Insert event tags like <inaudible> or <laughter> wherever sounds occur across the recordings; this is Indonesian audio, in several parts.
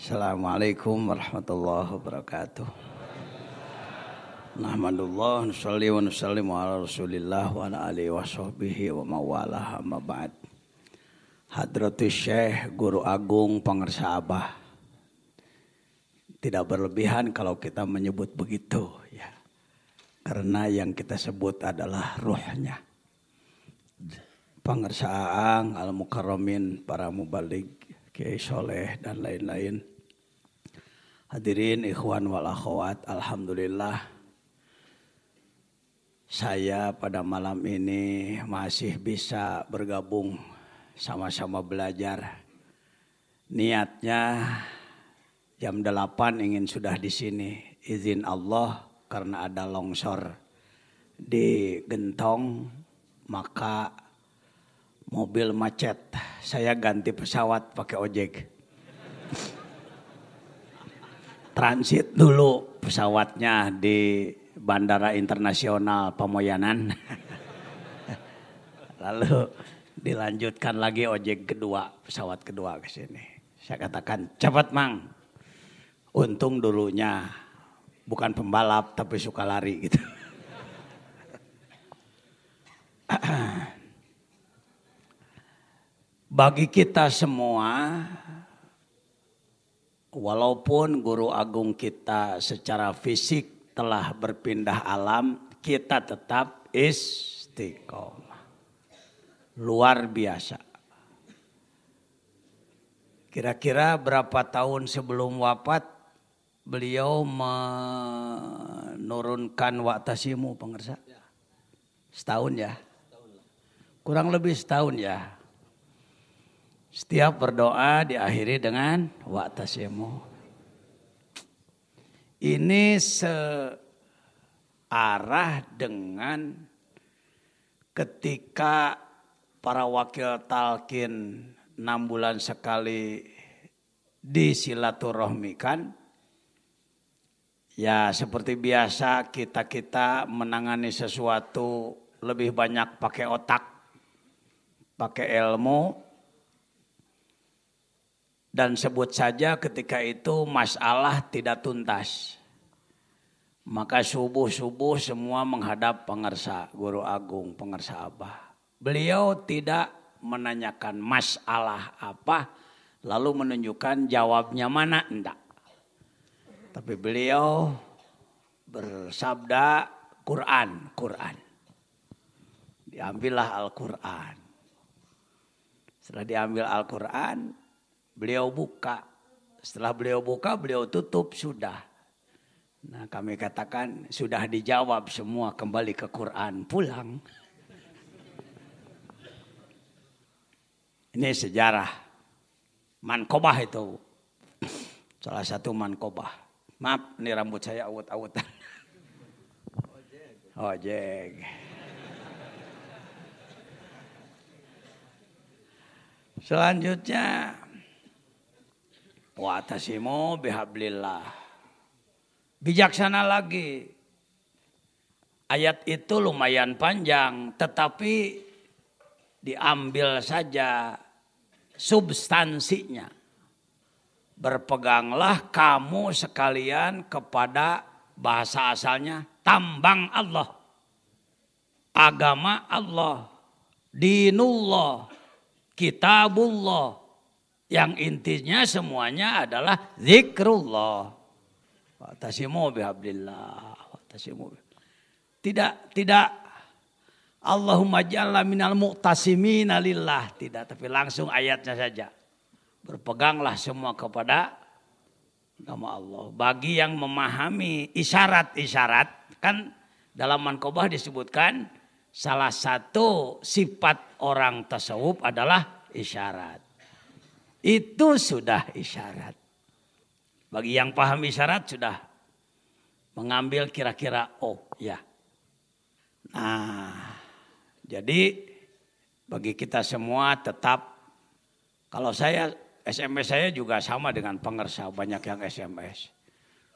Assalamualaikum warahmatullahi wabarakatuh. Nahmadullah nusalli wa wa ala Rasulillah wa ala alihi wa sahbihi wa mawalah amma ba'd. Hadratus Syekh Guru Agung Pangarsa Abah. Tidak berlebihan kalau kita menyebut begitu ya. Karena yang kita sebut adalah ruhnya. Pangarsa Aang Al-Mukarramin para mubalik Kiai Soleh dan lain-lain Hadirin ikhwan wal akhwat, alhamdulillah saya pada malam ini masih bisa bergabung sama-sama belajar. Niatnya jam 8 ingin sudah di sini. Izin Allah karena ada longsor di Gentong maka mobil macet. Saya ganti pesawat pakai ojek transit dulu pesawatnya di Bandara Internasional Pamoyanan. <laughs> Lalu dilanjutkan lagi ojek kedua, pesawat kedua ke sini. Saya katakan, cepat Mang. Untung dulunya bukan pembalap tapi suka lari gitu. <laughs> Bagi kita semua Walaupun guru agung kita secara fisik telah berpindah alam, kita tetap istiqomah. Luar biasa. Kira-kira berapa tahun sebelum wafat beliau menurunkan waktasimu pengersa? Ya. Setahun ya? Kurang lebih setahun ya. Setiap berdoa diakhiri dengan waktasimu. Ini searah dengan ketika para wakil talkin enam bulan sekali di kan, Ya seperti biasa kita-kita menangani sesuatu lebih banyak pakai otak, pakai ilmu, dan sebut saja ketika itu masalah tidak tuntas. Maka subuh-subuh semua menghadap pengersa guru agung, pengersa abah. Beliau tidak menanyakan masalah apa, lalu menunjukkan jawabnya mana, enggak. Tapi beliau bersabda Quran, Quran. Diambillah Al-Quran. Setelah diambil Al-Quran, Beliau buka. Setelah beliau buka, beliau tutup sudah. Nah, kami katakan sudah dijawab semua kembali ke Quran, pulang. Ini sejarah. Mankobah itu. Salah satu mankobah. Maaf, ini rambut saya awet-awetan. Ojek. Selanjutnya Wa atasimu bihablillah. Bijaksana lagi. Ayat itu lumayan panjang tetapi diambil saja substansinya. Berpeganglah kamu sekalian kepada bahasa asalnya tambang Allah. Agama Allah, dinullah, kitabullah, yang intinya semuanya adalah zikrullah. Tasimu Tasimu Tidak, tidak. Allahumma jalla minal muqtasimina lillah. Tidak, tapi langsung ayatnya saja. Berpeganglah semua kepada nama Allah. Bagi yang memahami isyarat-isyarat. Kan dalam mankobah disebutkan salah satu sifat orang tasawuf adalah isyarat. Itu sudah isyarat. Bagi yang paham isyarat sudah mengambil kira-kira oh ya. Nah, jadi bagi kita semua tetap kalau saya SMS saya juga sama dengan pengersa banyak yang SMS.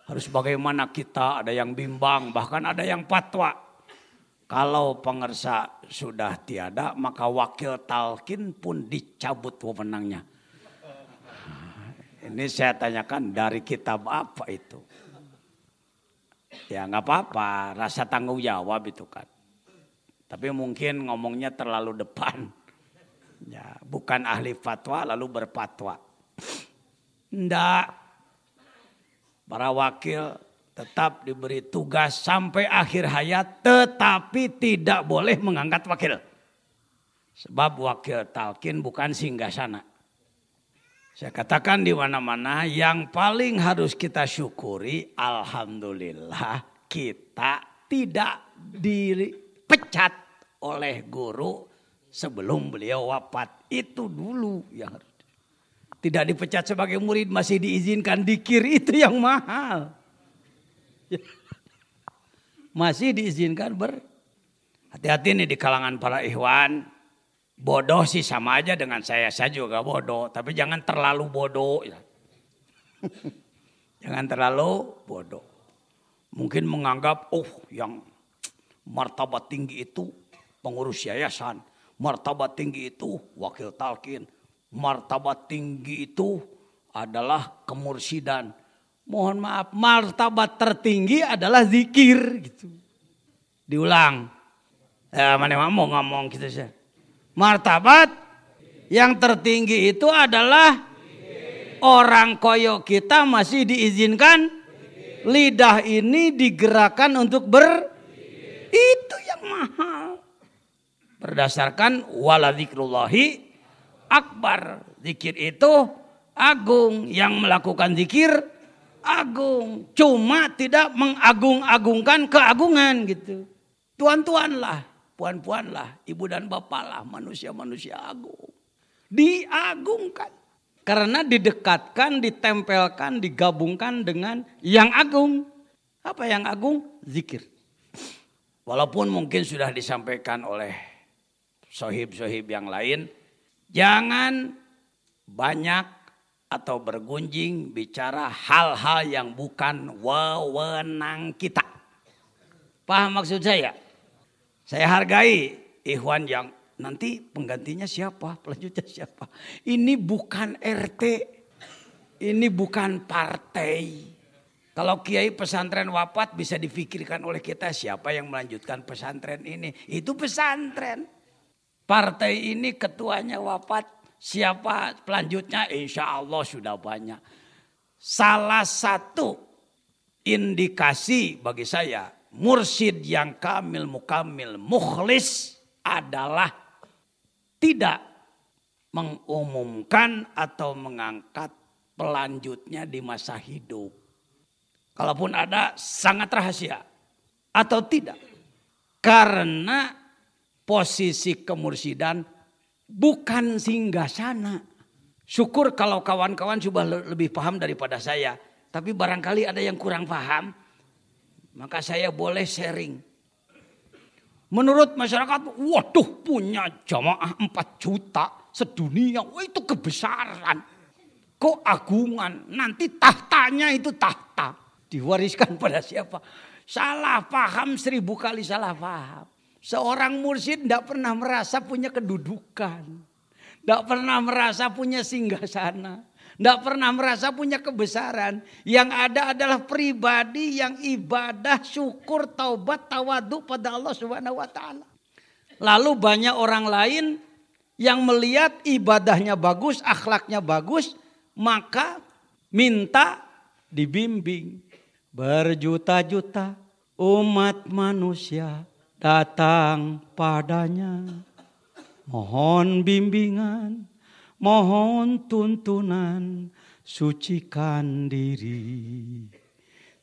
Harus bagaimana kita ada yang bimbang bahkan ada yang patwa. Kalau pengersa sudah tiada maka wakil talkin pun dicabut wewenangnya ini saya tanyakan dari kitab apa itu? Ya nggak apa-apa, rasa tanggung jawab itu kan. Tapi mungkin ngomongnya terlalu depan. Ya, bukan ahli fatwa lalu berfatwa. Ndak. Para wakil tetap diberi tugas sampai akhir hayat tetapi tidak boleh mengangkat wakil. Sebab wakil talkin bukan singgah sana. Saya katakan di mana-mana yang paling harus kita syukuri alhamdulillah kita tidak dipecat oleh guru sebelum beliau wafat. Itu dulu yang harus. Tidak dipecat sebagai murid masih diizinkan dikir itu yang mahal. <laughs> Masih diizinkan ber Hati-hati nih di kalangan para ikhwan Bodoh sih sama aja dengan saya, saya juga bodoh. Tapi jangan terlalu bodoh. ya jangan terlalu bodoh. Mungkin menganggap, oh yang martabat tinggi itu pengurus yayasan. Martabat tinggi itu wakil talkin. Martabat tinggi itu adalah kemursidan. Mohon maaf, martabat tertinggi adalah zikir gitu. Diulang. Ya, mana mau ngomong gitu sih martabat yang tertinggi itu adalah orang koyok kita masih diizinkan lidah ini digerakkan untuk ber itu yang mahal berdasarkan wala akbar zikir itu agung yang melakukan zikir agung cuma tidak mengagung-agungkan keagungan gitu tuan-tuan puan-puan lah, ibu dan bapak lah, manusia-manusia agung. Diagungkan. Karena didekatkan, ditempelkan, digabungkan dengan yang agung. Apa yang agung? Zikir. Walaupun mungkin sudah disampaikan oleh sohib-sohib yang lain. Jangan banyak atau bergunjing bicara hal-hal yang bukan wewenang kita. Paham maksud saya? Saya hargai Ikhwan yang nanti penggantinya siapa, pelanjutnya siapa. Ini bukan RT, ini bukan partai. Kalau kiai pesantren wafat bisa difikirkan oleh kita siapa yang melanjutkan pesantren ini. Itu pesantren. Partai ini ketuanya wafat, siapa pelanjutnya insya Allah sudah banyak. Salah satu indikasi bagi saya Mursid yang kamil, mukamil, mukhlis adalah tidak mengumumkan atau mengangkat pelanjutnya di masa hidup. Kalaupun ada sangat rahasia atau tidak. Karena posisi kemursidan bukan singgah sana. Syukur kalau kawan-kawan sudah lebih paham daripada saya. Tapi barangkali ada yang kurang paham maka saya boleh sharing. Menurut masyarakat, waduh punya jamaah 4 juta sedunia. Wah, itu kebesaran. Kok agungan? Nanti tahtanya itu tahta. Diwariskan <laughs> pada siapa? Salah paham seribu kali salah paham. Seorang mursyid tidak pernah merasa punya kedudukan. Tidak pernah merasa punya singgah sana. Tidak pernah merasa punya kebesaran. Yang ada adalah pribadi yang ibadah, syukur, taubat, tawadu pada Allah subhanahu wa ta'ala. Lalu banyak orang lain yang melihat ibadahnya bagus, akhlaknya bagus, maka minta dibimbing. Berjuta-juta umat manusia datang padanya. Mohon bimbingan mohon tuntunan, sucikan diri,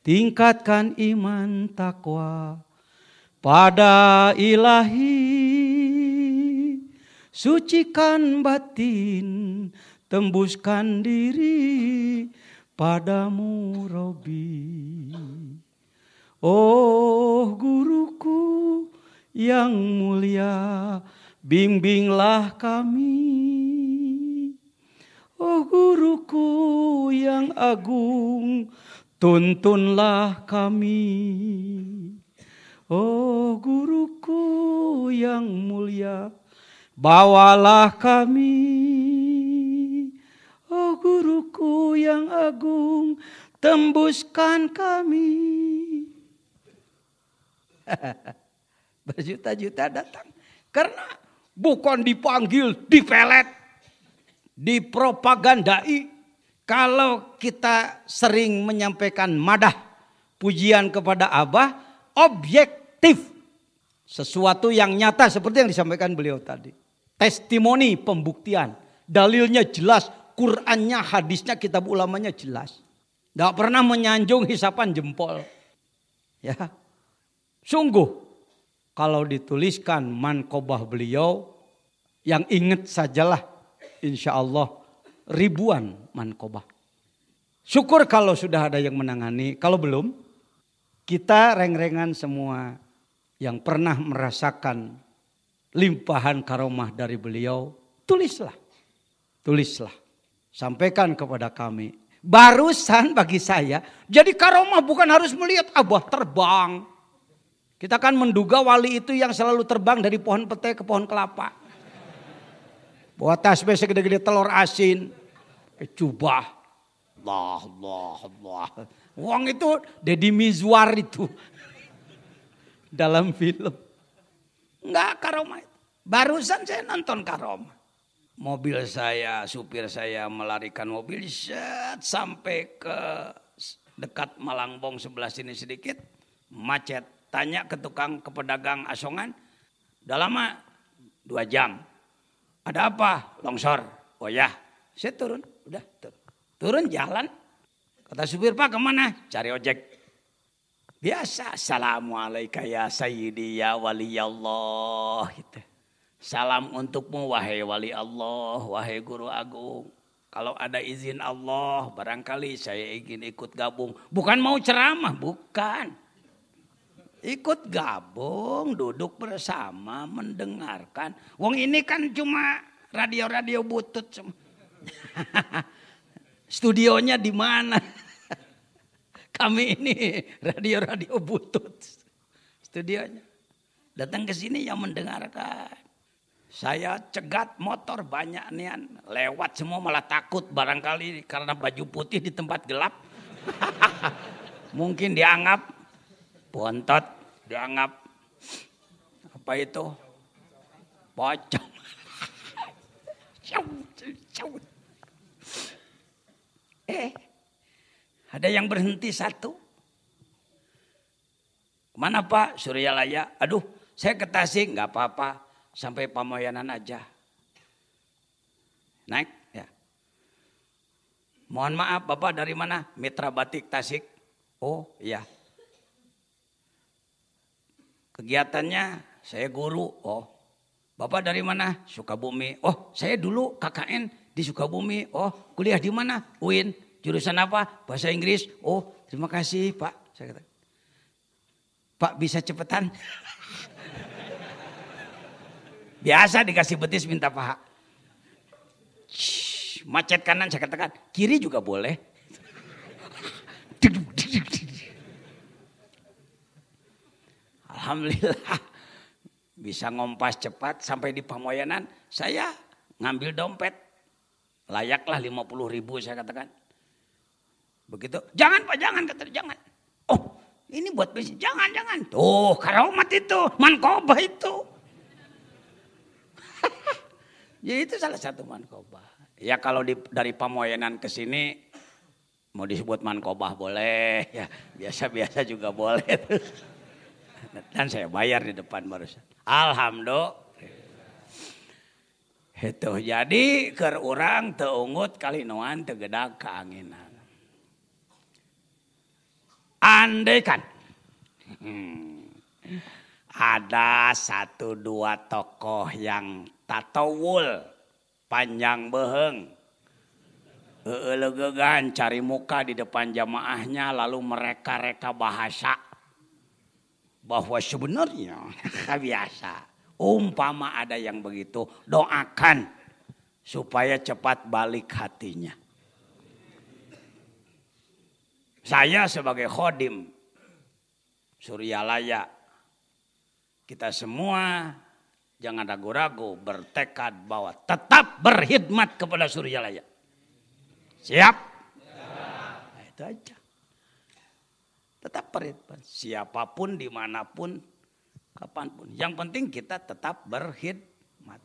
tingkatkan iman takwa pada ilahi, sucikan batin, tembuskan diri padamu Robi. Oh guruku yang mulia, bimbinglah kami Oh guruku yang agung, tuntunlah kami. Oh guruku yang mulia, bawalah kami. Oh guruku yang agung, tembuskan kami. <laughs> Berjuta-juta datang karena bukan dipanggil, dipelet dipropagandai. Kalau kita sering menyampaikan madah pujian kepada Abah, objektif sesuatu yang nyata seperti yang disampaikan beliau tadi. Testimoni pembuktian, dalilnya jelas, Qurannya, hadisnya, kitab ulamanya jelas. Tidak pernah menyanjung hisapan jempol. Ya, sungguh kalau dituliskan mankobah beliau yang ingat sajalah insya Allah ribuan mankobah. Syukur kalau sudah ada yang menangani, kalau belum kita reng-rengan semua yang pernah merasakan limpahan karomah dari beliau, tulislah. Tulislah. Sampaikan kepada kami. Barusan bagi saya, jadi karomah bukan harus melihat abah terbang. Kita kan menduga wali itu yang selalu terbang dari pohon petai ke pohon kelapa. Bawa tasbih segede-gede telur asin. Jubah. Eh, Allah, Allah, Allah. Uang itu Deddy Mizwar itu. <laughs> Dalam film. Enggak karomah Barusan saya nonton karomah. Mobil saya, supir saya melarikan mobil set, sampai ke dekat Malangbong sebelah sini sedikit. Macet. Tanya ke tukang, ke pedagang asongan. Udah lama? Dua jam ada apa? Longsor. Oh ya, saya turun. Udah turun. Turun jalan. Kata supir pak kemana? Cari ojek. Biasa. Assalamualaikum ya sayyidi ya wali Allah. Gitu. Salam untukmu wahai wali Allah, wahai guru agung. Kalau ada izin Allah, barangkali saya ingin ikut gabung. Bukan mau ceramah, bukan ikut gabung, duduk bersama, mendengarkan. Wong ini kan cuma radio-radio butut <laughs> Studionya di mana? <laughs> Kami ini radio-radio butut. Studionya. Datang ke sini yang mendengarkan. Saya cegat motor banyak nian. Lewat semua malah takut barangkali karena baju putih di tempat gelap. <laughs> Mungkin dianggap bontot dianggap apa itu pocong <laughs> eh ada yang berhenti satu Mana pak Surya Suryalaya aduh saya ke Tasik nggak apa-apa sampai Pamoyanan aja naik ya mohon maaf bapak dari mana Mitra Batik Tasik oh iya Kegiatannya saya guru. Oh. Bapak dari mana? Sukabumi. Oh, saya dulu KKN di Sukabumi. Oh, kuliah di mana? UIN. Jurusan apa? Bahasa Inggris. Oh, terima kasih, Pak. Saya kata. Pak bisa cepetan. <laughs> Biasa dikasih betis minta paha. macet kanan saya katakan, kiri juga boleh. <laughs> Alhamdulillah bisa ngompas cepat sampai di Pamoyanan saya ngambil dompet layaklah 50 ribu saya katakan. Begitu, jangan Pak, jangan, kata jangan. Oh, ini buat bisnis jangan, jangan. Tuh, karomat itu, mankoba itu. <laughs> ya itu salah satu mankoba. Ya kalau di, dari Pamoyanan ke sini mau disebut mankoba boleh, ya biasa-biasa juga boleh. <laughs> Dan saya bayar di depan barusan. Alhamdulillah. Itu jadi ke orang teungut kali nuan tegedak keanginan. Andai kan. Hmm, ada satu dua tokoh yang tatowul panjang beheng. Elegegan cari muka di depan jamaahnya lalu mereka reka bahasa bahwa sebenarnya <laughs> biasa umpama ada yang begitu doakan supaya cepat balik hatinya. Saya sebagai khodim Suryalaya kita semua jangan ragu-ragu bertekad bahwa tetap berkhidmat kepada Suryalaya. Siap? Ya. Nah, itu aja. Tetap berkhidmat. Siapapun, dimanapun, kapanpun. Yang penting kita tetap berkhidmat.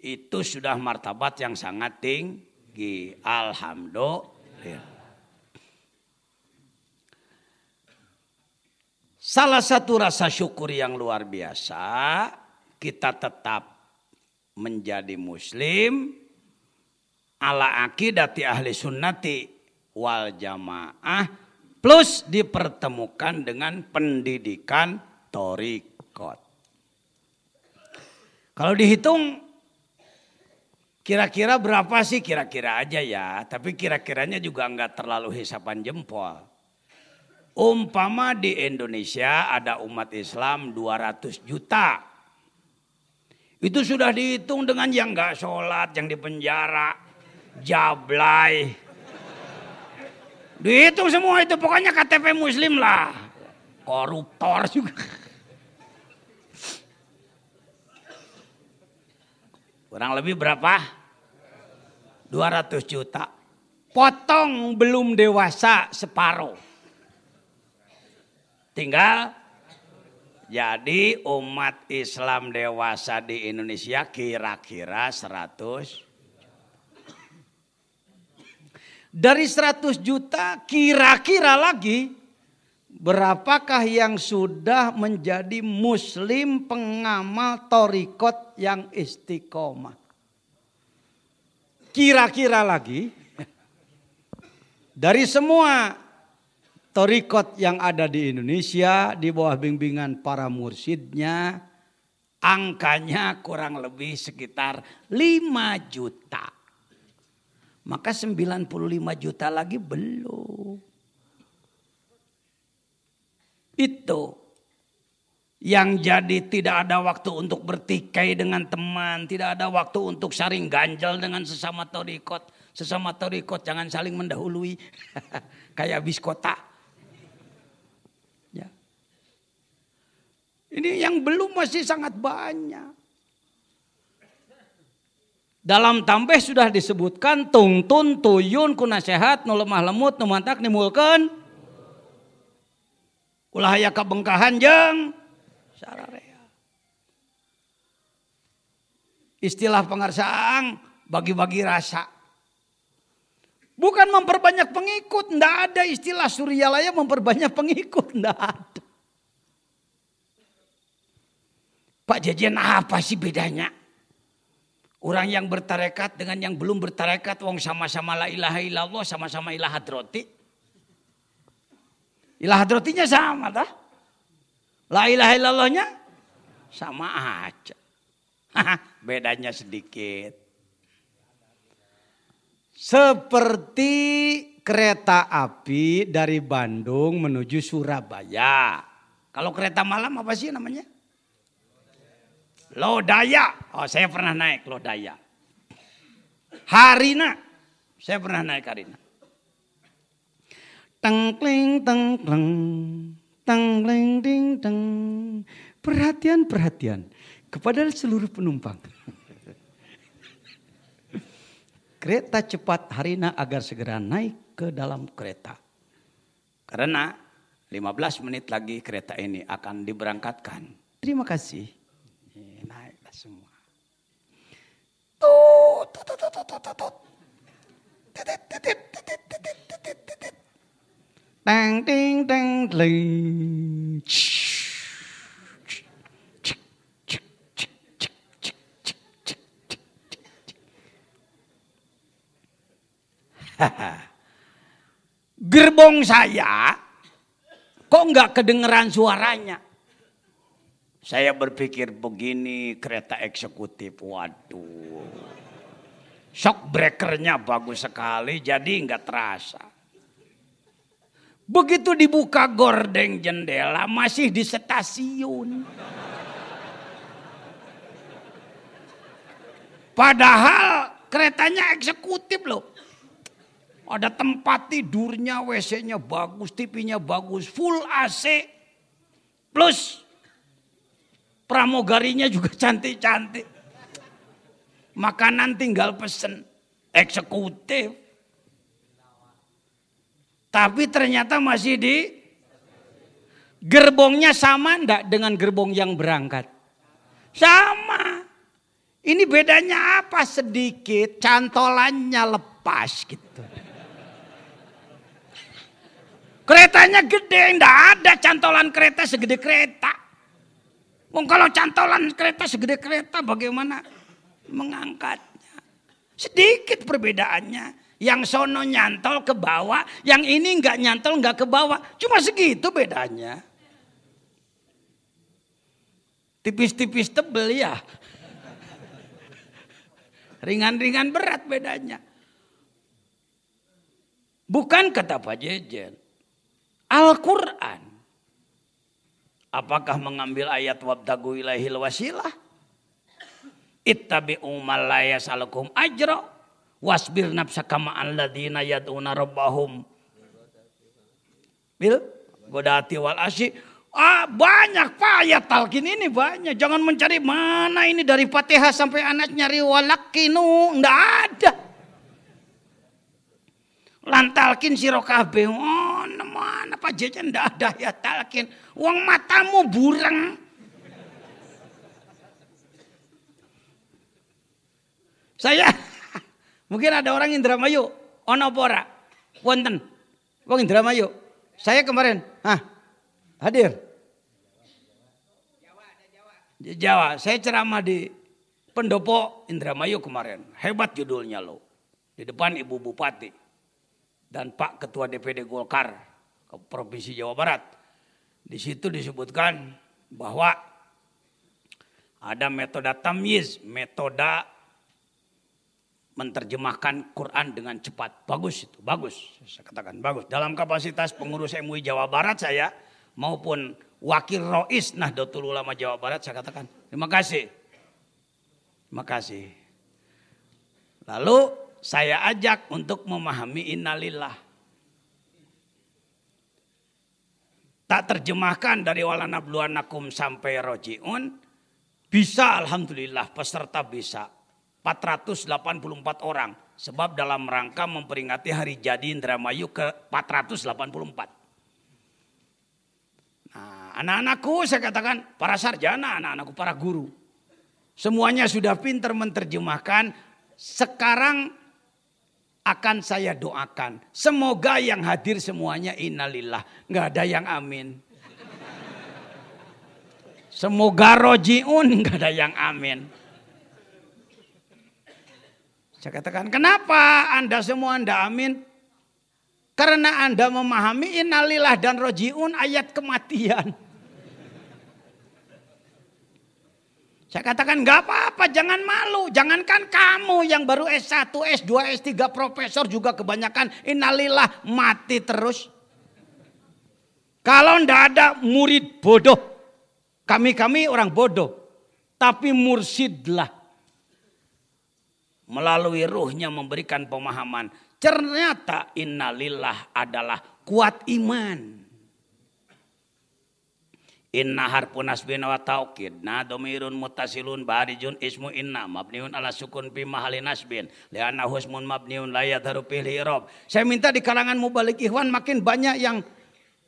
Itu sudah martabat yang sangat tinggi. Alhamdulillah. Salah satu rasa syukur yang luar biasa, kita tetap menjadi muslim ala akidati ahli sunnati wal jamaah plus dipertemukan dengan pendidikan torikot. Kalau dihitung kira-kira berapa sih kira-kira aja ya, tapi kira-kiranya juga nggak terlalu hisapan jempol. Umpama di Indonesia ada umat Islam 200 juta. Itu sudah dihitung dengan yang nggak sholat, yang di penjara, jablay, Dihitung semua itu pokoknya KTP muslim lah. Koruptor juga. Kurang lebih berapa? 200 juta. Potong belum dewasa separuh. Tinggal jadi umat Islam dewasa di Indonesia kira-kira 100 Dari 100 juta kira-kira lagi berapakah yang sudah menjadi muslim pengamal torikot yang istiqomah? Kira-kira lagi dari semua torikot yang ada di Indonesia di bawah bimbingan para mursidnya angkanya kurang lebih sekitar 5 juta. Maka 95 juta lagi belum. Itu yang jadi tidak ada waktu untuk bertikai dengan teman, tidak ada waktu untuk saring ganjel dengan sesama torikot. Sesama torikot jangan saling mendahului, <laughs> kayak biskota. Ya. Ini yang belum masih sangat banyak dalam tambah sudah disebutkan tungtun tuyun kuna sehat nu lemah lemut nu mantak nimulkeun ulah aya kabengkahan jeung sararea ya. istilah pengarsaang bagi-bagi rasa bukan memperbanyak pengikut ndak ada istilah suryalaya memperbanyak pengikut ndak ada Pak Jajan apa sih bedanya? Orang yang bertarekat dengan yang belum bertarekat wong sama-sama la ilaha illallah, sama-sama ilah hadroti. Ilah hadrotinya sama tah? La ilaha illallahnya sama aja. <laughs> Bedanya sedikit. Seperti kereta api dari Bandung menuju Surabaya. Kalau kereta malam apa sih namanya? Lodaya. Oh, saya pernah naik Lodaya. Harina. Saya pernah naik Harina. Tengkling, tengkleng. Tengkling, ding, teng. Perhatian, perhatian. Kepada seluruh penumpang. <laughs> kereta cepat Harina agar segera naik ke dalam kereta. Karena 15 menit lagi kereta ini akan diberangkatkan. Terima kasih. ting, tang, Gerbong saya kok nggak kedengeran suaranya? Saya berpikir begini kereta eksekutif, waduh. Shock breakernya bagus sekali jadi nggak terasa. Begitu dibuka gordeng jendela masih di stasiun. Padahal keretanya eksekutif loh. Ada tempat tidurnya, WC-nya bagus, TV-nya bagus, full AC. Plus pramugarinya juga cantik-cantik. Makanan tinggal pesen, eksekutif. Tapi ternyata masih di gerbongnya sama ndak dengan gerbong yang berangkat? Sama. Ini bedanya apa sedikit cantolannya lepas gitu. Keretanya gede, ndak ada cantolan kereta segede kereta. Wong kalau cantolan kereta segede kereta bagaimana mengangkatnya? Sedikit perbedaannya. Yang sono nyantol ke bawah, yang ini nggak nyantol nggak ke bawah. Cuma segitu bedanya. Tipis-tipis tebel ya. Ringan-ringan berat bedanya. Bukan kata Pak Jejen. Al-Quran Apakah mengambil ayat wabtagu ilahil wasilah? Ittabi'u malaya salakum ajro. Wasbir nafsaka ma'an ladina yad'una rabbahum. Bil? Godati wal asyik. Ah, banyak Pak ayat talqin ini banyak. Jangan mencari mana ini dari Fatihah sampai anak nyari walakinu. Enggak ada lantalkin si kabeh oh neman apa jajan ndak ada ya talkin uang matamu burang. saya <laughs> mungkin ada orang Indramayu ono pora wonten wong Indramayu saya kemarin ah hadir Jawa saya ceramah di pendopo Indramayu kemarin hebat judulnya lo, di depan ibu bupati dan Pak Ketua DPD Golkar ke Provinsi Jawa Barat. Di situ disebutkan bahwa ada metode tamyiz, metode menterjemahkan Quran dengan cepat. Bagus itu, bagus. Saya katakan bagus. Dalam kapasitas pengurus MUI Jawa Barat saya maupun wakil Rois Nahdlatul Ulama Jawa Barat saya katakan terima kasih. Terima kasih. Lalu saya ajak untuk memahami innalillah. Tak terjemahkan dari Walanabluanakum sampai rojiun. Bisa Alhamdulillah peserta bisa. 484 orang. Sebab dalam rangka memperingati hari jadi Indramayu ke 484. Nah, anak-anakku saya katakan para sarjana, anak-anakku para guru. Semuanya sudah pinter menerjemahkan. Sekarang akan saya doakan. Semoga yang hadir semuanya innalillah. Gak ada yang amin. Semoga rojiun gak ada yang amin. Saya katakan, kenapa Anda semua Anda amin? Karena Anda memahami innalillah dan rojiun ayat kematian. Saya katakan gak apa-apa, jangan malu. Jangankan kamu yang baru S1, S2, S3, profesor juga kebanyakan innalillah mati terus. Kalau ndak ada murid bodoh, kami-kami orang bodoh, tapi mursidlah. Melalui ruhnya memberikan pemahaman. Ternyata innalillah adalah kuat iman. Inna harpun bina wa taukid. Na domirun mutasilun barijun ismu inna. Mabniun ala sukun bi mahali nasbin. Lianna husmun mabniun layat pilih irob. Saya minta di kalangan mubalik ikhwan makin banyak yang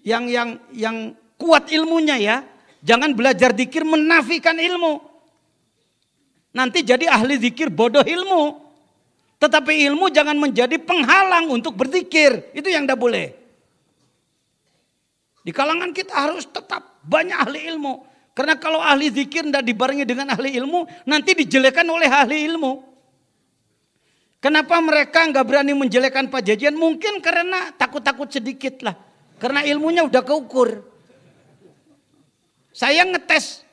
yang yang yang kuat ilmunya ya. Jangan belajar dikir menafikan ilmu. Nanti jadi ahli zikir bodoh ilmu. Tetapi ilmu jangan menjadi penghalang untuk berzikir. Itu yang tidak boleh. Di kalangan kita harus tetap banyak ahli ilmu. Karena kalau ahli zikir tidak dibarengi dengan ahli ilmu, nanti dijelekan oleh ahli ilmu. Kenapa mereka nggak berani menjelekan Pak jajian Mungkin karena takut-takut sedikit lah. Karena ilmunya udah keukur. Saya ngetes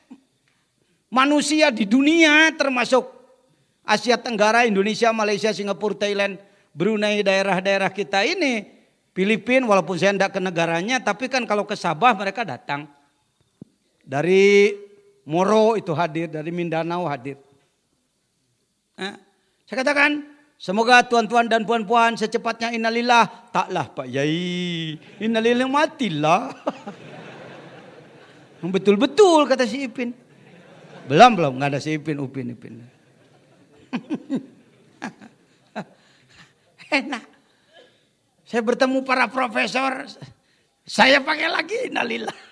manusia di dunia termasuk Asia Tenggara, Indonesia, Malaysia, Singapura, Thailand, Brunei, daerah-daerah kita ini. Filipina walaupun saya tidak ke negaranya, tapi kan kalau ke Sabah mereka datang. Dari Moro itu hadir, dari Mindanao hadir. Eh, saya katakan, semoga tuan-tuan dan puan-puan secepatnya innalillah. Taklah Pak Yai, innalillah matilah. <laughs> Betul-betul kata si Ipin. Belum, belum, nggak ada si Ipin, Upin, Ipin. <laughs> Enak. Saya bertemu para profesor, saya pakai lagi innalillah.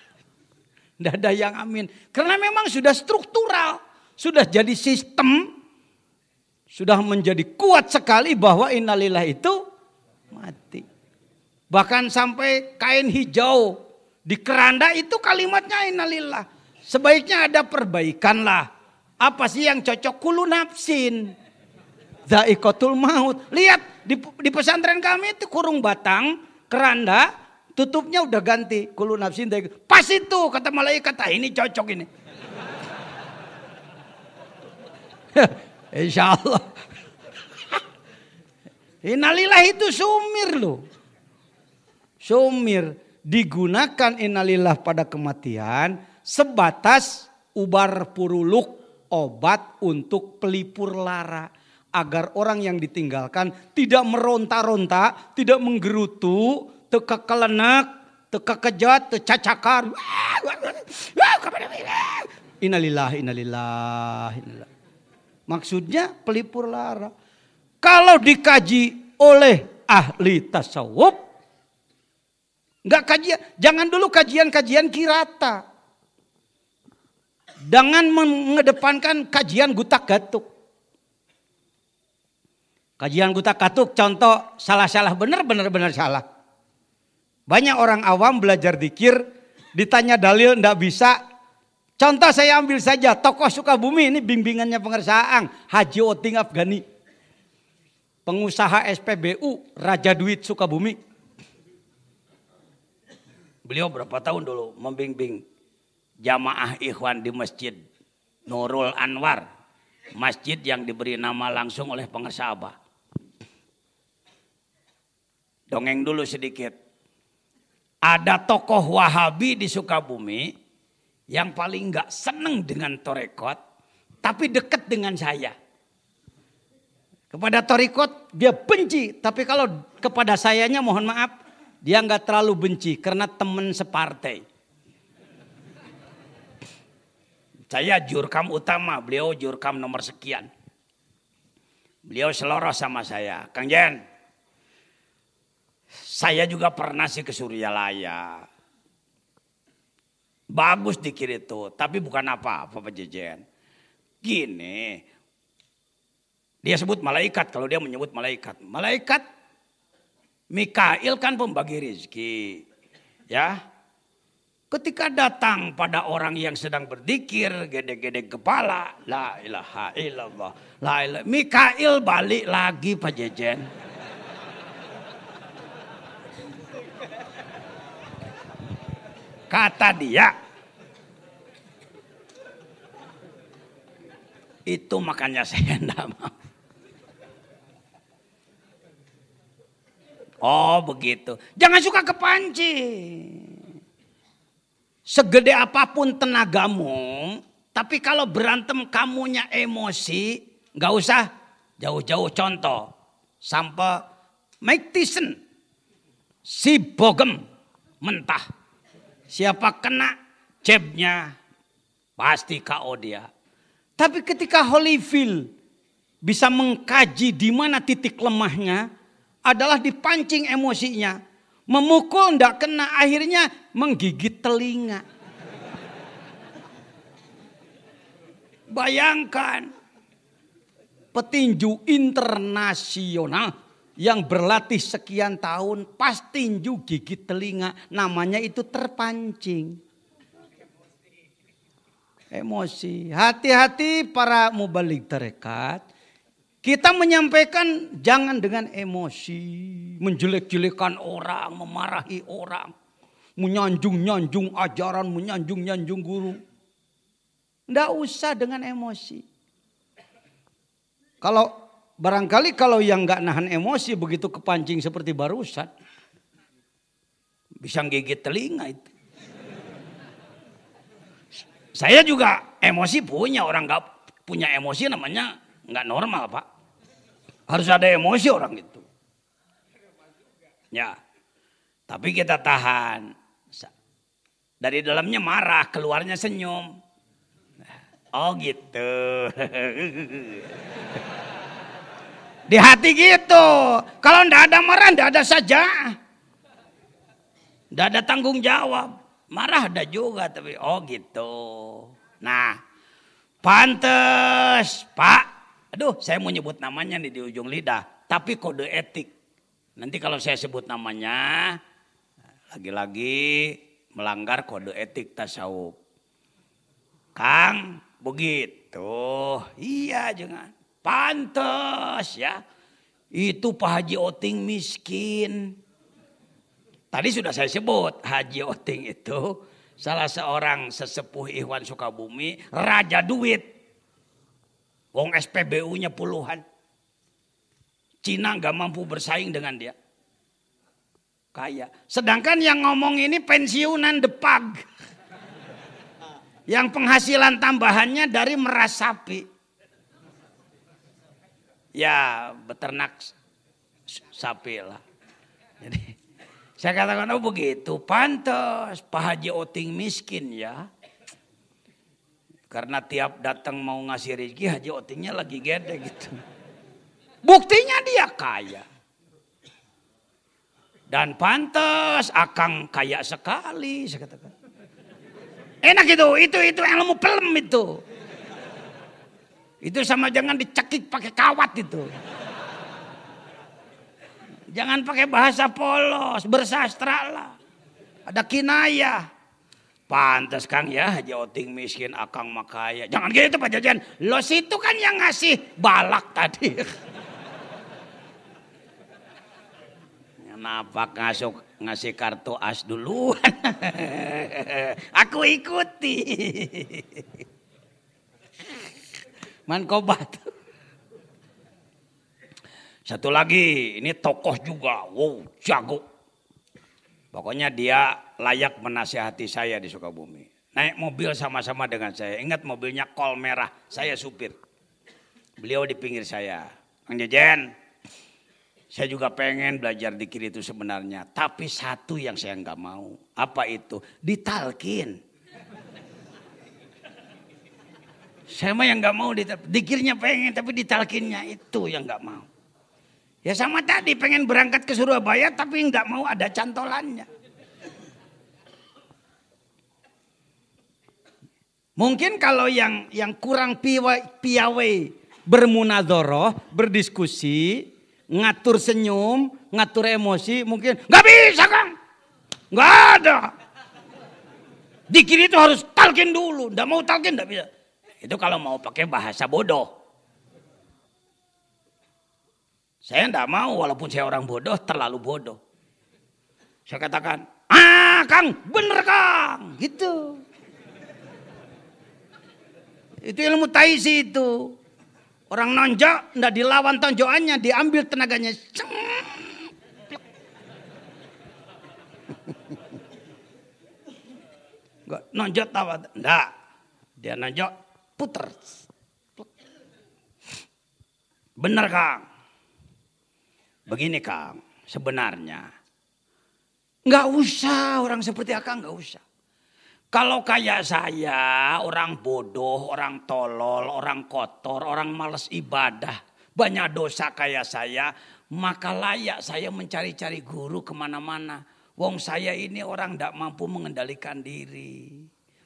Tidak ada yang amin. Karena memang sudah struktural. Sudah jadi sistem. Sudah menjadi kuat sekali bahwa innalillah itu mati. Bahkan sampai kain hijau di keranda itu kalimatnya innalillah. Sebaiknya ada perbaikanlah. Apa sih yang cocok? Kulu nafsin. Zaikotul maut. Lihat di, di pesantren kami itu kurung batang, keranda, tutupnya udah ganti kulu nafsin dari pas itu kata malaikat ah, ini cocok ini <laughs> Insya Allah <laughs> Innalillah itu sumir loh Sumir digunakan innalillah pada kematian sebatas ubar puruluk obat untuk pelipur lara agar orang yang ditinggalkan tidak meronta-ronta, tidak menggerutu, teka kelenak, teka kejat, tecacakar. Innalillah, innalillah, innalillah. Maksudnya pelipur lara. Kalau dikaji oleh ahli tasawuf, nggak kajian, jangan dulu kajian-kajian kirata. Dengan mengedepankan kajian gutak gatuk. Kajian gutak gatuk contoh salah-salah benar benar salah. Banyak orang awam belajar dikir, ditanya dalil ndak bisa. Contoh saya ambil saja, tokoh Sukabumi ini bimbingannya pengersaan, Haji Oting Afgani. Pengusaha SPBU, Raja Duit Sukabumi. Beliau berapa tahun dulu membimbing jamaah ikhwan di masjid Nurul Anwar. Masjid yang diberi nama langsung oleh Abah. Dongeng dulu sedikit ada tokoh Wahabi di Sukabumi yang paling nggak seneng dengan torekot, tapi deket dengan saya. Kepada torekot dia benci, tapi kalau kepada sayanya mohon maaf dia nggak terlalu benci karena teman separtai. Saya jurkam utama, beliau jurkam nomor sekian. Beliau seloroh sama saya. Kang Jen, saya juga pernah sih ke Suryalaya. Bagus dikir itu, tapi bukan apa-apa Pak Jejen. Gini, dia sebut malaikat kalau dia menyebut malaikat. Malaikat Mikail kan pembagi rezeki. Ya. Ketika datang pada orang yang sedang berdikir, gede-gede kepala, la ilaha illallah, la ilaha. Mikail balik lagi Pak Jejen. Kata dia. Itu makanya saya enggak <laughs> mau. Oh begitu. Jangan suka kepancing. Segede apapun tenagamu, tapi kalau berantem kamunya emosi, nggak usah jauh-jauh contoh. Sampai Mike Tyson, si bogem mentah. Siapa kena jabnya pasti KO dia. Tapi ketika Holyfield bisa mengkaji di mana titik lemahnya adalah dipancing emosinya. Memukul ndak kena akhirnya menggigit telinga. Bayangkan petinju internasional yang berlatih sekian tahun pasti juga gigit telinga namanya itu terpancing emosi hati-hati para mubalik terikat. kita menyampaikan jangan dengan emosi menjelek-jelekan orang memarahi orang menyanjung-nyanjung ajaran menyanjung-nyanjung guru tidak usah dengan emosi kalau barangkali kalau yang nggak nahan emosi begitu kepancing seperti barusan bisa gigit telinga itu. Saya juga emosi punya orang nggak punya emosi namanya nggak normal pak. Harus ada emosi orang itu. Ya, tapi kita tahan. Dari dalamnya marah, keluarnya senyum. Oh gitu. <laughs> Di hati gitu. Kalau ndak ada marah, ndak ada saja. Ndak ada tanggung jawab. Marah ada juga tapi oh gitu. Nah, pantes Pak. Aduh, saya mau nyebut namanya nih di ujung lidah. Tapi kode etik. Nanti kalau saya sebut namanya, lagi-lagi melanggar kode etik tasawuf. Kang, begitu. Iya jangan. Pantes ya. Itu Pak Haji Oting miskin. Tadi sudah saya sebut Haji Oting itu salah seorang sesepuh Ikhwan Sukabumi, raja duit. Wong SPBU-nya puluhan. Cina nggak mampu bersaing dengan dia. Kaya. Sedangkan yang ngomong ini pensiunan depag. yang penghasilan tambahannya dari merasapi ya beternak sapi lah. Jadi <laughs> saya katakan oh begitu pantas Pak Haji Oting miskin ya. Karena tiap datang mau ngasih rezeki Haji Otingnya lagi gede gitu. Buktinya dia kaya. Dan pantas Akang kaya sekali saya katakan. Enak itu, itu itu ilmu pelem itu. Itu sama jangan dicekik pakai kawat itu. Jangan pakai bahasa polos, bersastra lah. Ada kinaya, pantas Kang ya, jauh miskin, Akang makaya. Jangan gitu Pak Jajan. Lo situ kan yang ngasih balak tadi. Kenapa ngasuk ngasih kartu as duluan? <laughs> Aku ikuti. Mankobat. Satu lagi, ini tokoh juga. Wow, jago. Pokoknya dia layak menasihati saya di Sukabumi. Naik mobil sama-sama dengan saya. Ingat mobilnya kol merah, saya supir. Beliau di pinggir saya. Kang Jejen, saya juga pengen belajar dikir itu sebenarnya. Tapi satu yang saya nggak mau. Apa itu? Ditalkin. Saya mah yang nggak mau dikirnya pengen tapi ditalkinnya itu yang nggak mau. Ya sama tadi pengen berangkat ke Surabaya tapi nggak mau ada cantolannya. Mungkin kalau yang yang kurang piawai bermunadoroh, berdiskusi, ngatur senyum, ngatur emosi, mungkin nggak bisa kang, nggak ada. Dikir itu harus talkin dulu, nggak mau talkin nggak bisa. Itu kalau mau pakai bahasa bodoh. Saya tidak mau walaupun saya orang bodoh terlalu bodoh. Saya katakan, ah Kang bener Kang gitu. Itu ilmu taisi itu. Orang nonjok ndak dilawan tonjokannya, diambil tenaganya. Nonjok tawa? Enggak. Dia nonjok puter. Benar Kang. Begini Kang, sebenarnya. Nggak usah orang seperti Akang nggak usah. Kalau kayak saya, orang bodoh, orang tolol, orang kotor, orang males ibadah, banyak dosa kayak saya, maka layak saya mencari-cari guru kemana-mana. Wong saya ini orang tidak mampu mengendalikan diri.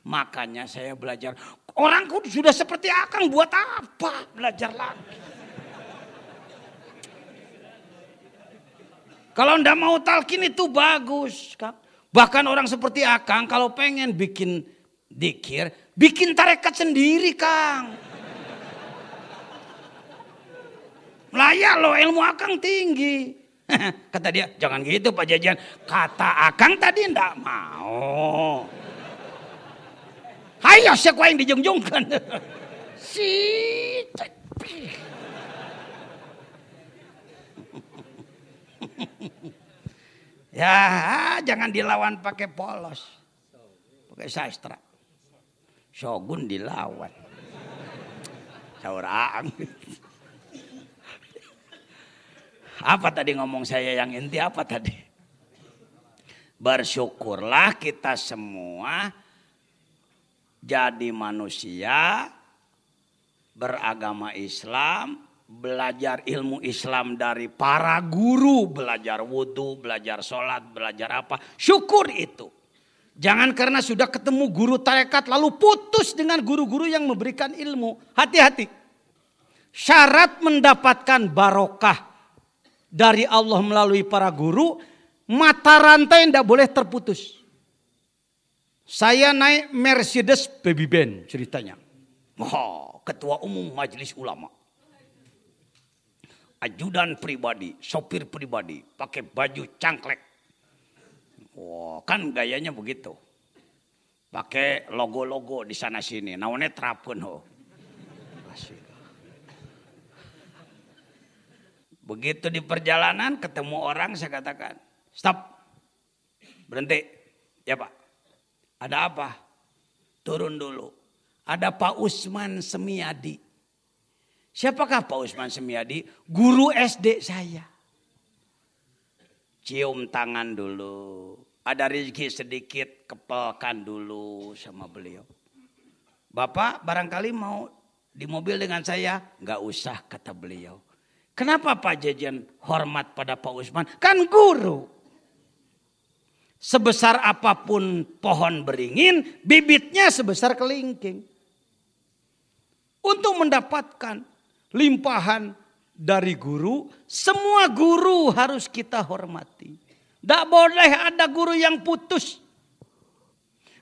Makanya saya belajar. Orang sudah seperti akang buat apa belajar lagi? Kalau ndak mau talkin itu bagus. Bahkan orang seperti akang kalau pengen bikin dikir, bikin tarekat sendiri kang. Layak loh ilmu akang tinggi. <laughs> Kata dia, jangan gitu Pak Jajan. Kata akang tadi ndak mau. Hayo siya ko yang dijengjungkan. <laughs> si <laughs> Ya, jangan dilawan pakai polos. Pakai sastra. Shogun dilawan. Seorang. <laughs> Apa tadi ngomong saya yang inti apa tadi? Bersyukurlah kita semua jadi manusia, beragama Islam, belajar ilmu Islam dari para guru, belajar wudhu, belajar sholat, belajar apa. Syukur itu. Jangan karena sudah ketemu guru tarekat lalu putus dengan guru-guru yang memberikan ilmu. Hati-hati. Syarat mendapatkan barokah dari Allah melalui para guru, mata rantai tidak boleh terputus. Saya naik Mercedes baby band ceritanya. Oh, ketua umum majelis ulama. Ajudan pribadi, sopir pribadi, pakai baju cangklek. Wah, oh, kan gayanya begitu. Pakai logo-logo di sana sini. Naonnya terapkan ho. Begitu di perjalanan ketemu orang saya katakan, stop, berhenti. Ya pak, ada apa? Turun dulu. Ada Pak Usman Semiadi. Siapakah Pak Usman Semiadi? Guru SD saya. Cium tangan dulu. Ada rezeki sedikit, kepelkan dulu sama beliau. Bapak barangkali mau di mobil dengan saya? Nggak usah kata beliau. Kenapa Pak Jejen hormat pada Pak Usman? Kan guru. Sebesar apapun pohon beringin, bibitnya sebesar kelingking. Untuk mendapatkan limpahan dari guru, semua guru harus kita hormati. Tidak boleh ada guru yang putus.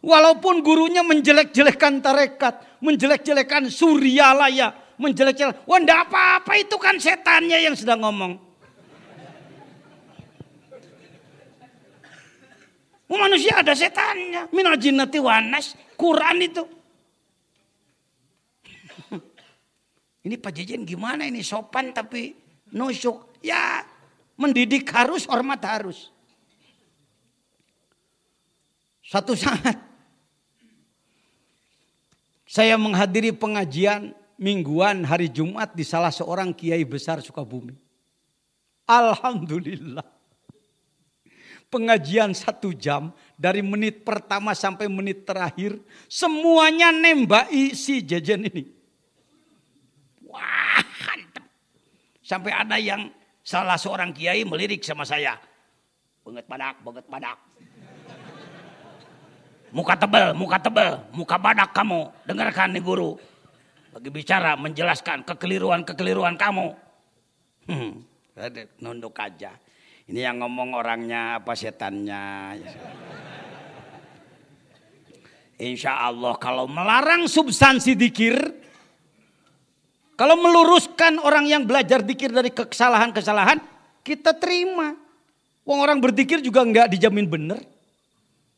Walaupun gurunya menjelek-jelekkan tarekat, menjelek jelekkan surya laya, menjelek-jelek. Wah, apa-apa itu kan setannya yang sedang ngomong. Oh, manusia ada setannya. Minal jinnati wanas. Quran itu. <laughs> ini Pak Jejen gimana ini sopan tapi nusuk. Ya mendidik harus, hormat harus. Satu saat saya menghadiri pengajian mingguan hari Jumat di salah seorang kiai besar Sukabumi. Alhamdulillah pengajian satu jam dari menit pertama sampai menit terakhir semuanya nembak isi jajan ini. Wah, Sampai ada yang salah seorang kiai melirik sama saya. Banget badak, banget badak. Muka tebel, muka tebel, muka badak kamu. Dengarkan nih guru. Bagi bicara menjelaskan kekeliruan-kekeliruan kamu. Hmm, nunduk aja. Ini yang ngomong orangnya apa setannya. Insya Allah kalau melarang substansi dikir, kalau meluruskan orang yang belajar dikir dari kesalahan-kesalahan, kita terima. Wong orang berdikir juga nggak dijamin benar.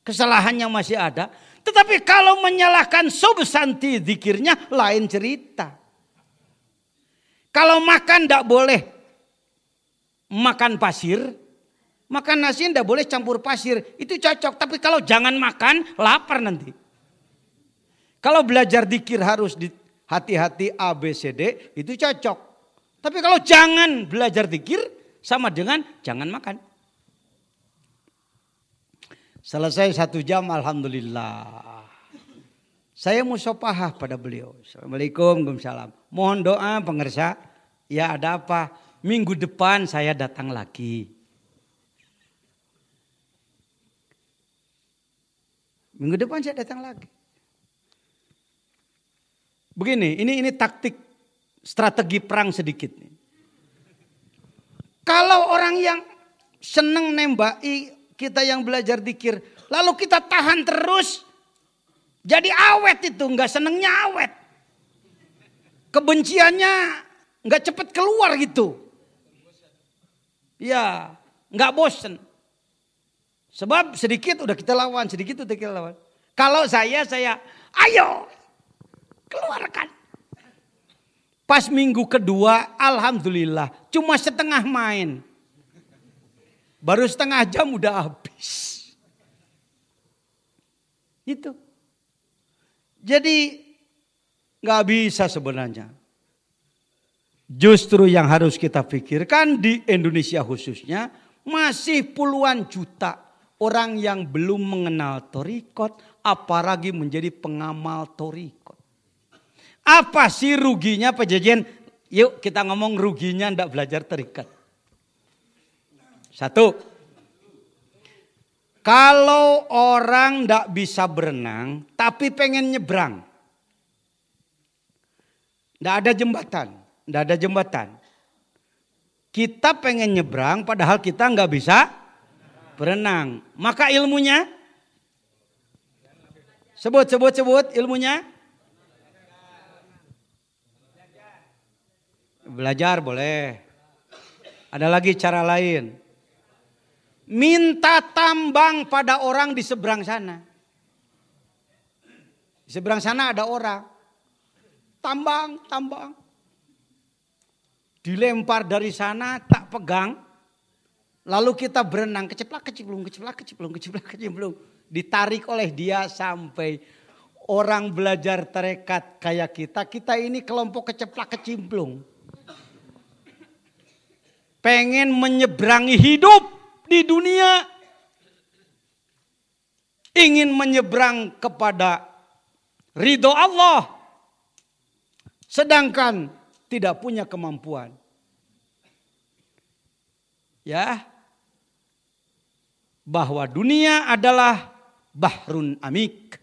Kesalahannya masih ada. Tetapi kalau menyalahkan substansi dikirnya lain cerita. Kalau makan tidak boleh makan pasir, makan nasi tidak boleh campur pasir. Itu cocok, tapi kalau jangan makan, lapar nanti. Kalau belajar dikir harus di hati-hati A, B, C, D, itu cocok. Tapi kalau jangan belajar dikir, sama dengan jangan makan. Selesai satu jam, Alhamdulillah. Saya musopahah pada beliau. Assalamualaikum, Waalaikumsalam. Mohon doa pengersa. Ya ada apa? minggu depan saya datang lagi. Minggu depan saya datang lagi. Begini, ini ini taktik strategi perang sedikit nih. Kalau orang yang seneng nembaki kita yang belajar dikir, lalu kita tahan terus, jadi awet itu, nggak senengnya awet. Kebenciannya nggak cepet keluar gitu. Ya, nggak bosen. Sebab sedikit udah kita lawan, sedikit udah kita lawan. Kalau saya, saya ayo keluarkan. Pas minggu kedua, alhamdulillah, cuma setengah main. Baru setengah jam udah habis. Itu. Jadi nggak bisa sebenarnya. Justru yang harus kita pikirkan di Indonesia khususnya masih puluhan juta orang yang belum mengenal torikot apalagi menjadi pengamal torikot. Apa sih ruginya pejajian? Yuk kita ngomong ruginya ndak belajar terikat. Satu, kalau orang ndak bisa berenang tapi pengen nyebrang. Ndak ada jembatan tidak ada jembatan. Kita pengen nyebrang padahal kita nggak bisa berenang. Maka ilmunya? Sebut, sebut, sebut ilmunya. Belajar boleh. Ada lagi cara lain. Minta tambang pada orang di seberang sana. Di seberang sana ada orang. Tambang, tambang dilempar dari sana tak pegang lalu kita berenang keceplak keciplung keceplak keciplung keceplak keciplung ditarik oleh dia sampai orang belajar terekat kayak kita kita ini kelompok keceplak kecimplung pengen menyeberangi hidup di dunia ingin menyeberang kepada ridho Allah sedangkan tidak punya kemampuan ya bahwa dunia adalah bahrun amik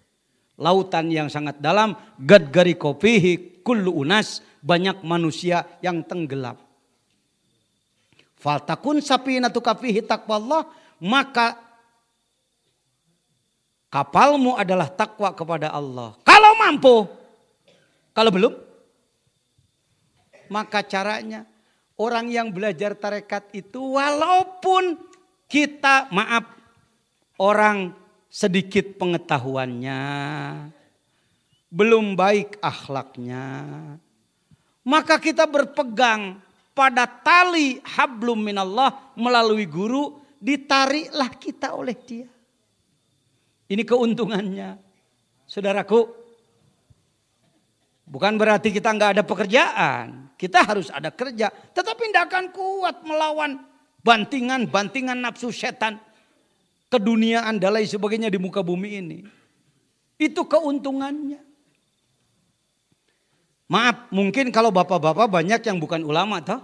lautan yang sangat dalam gad gari kopihi kullu unas banyak manusia yang tenggelam faltakun sapinatu kafihi takwallah maka kapalmu adalah takwa kepada Allah kalau mampu kalau belum maka caranya Orang yang belajar tarekat itu walaupun kita maaf orang sedikit pengetahuannya, belum baik akhlaknya, maka kita berpegang pada tali hablum minallah melalui guru ditariklah kita oleh dia. Ini keuntungannya. Saudaraku, bukan berarti kita nggak ada pekerjaan. Kita harus ada kerja. Tetapi tidak akan kuat melawan bantingan-bantingan nafsu setan. Keduniaan dan lain sebagainya di muka bumi ini. Itu keuntungannya. Maaf, mungkin kalau bapak-bapak banyak yang bukan ulama toh.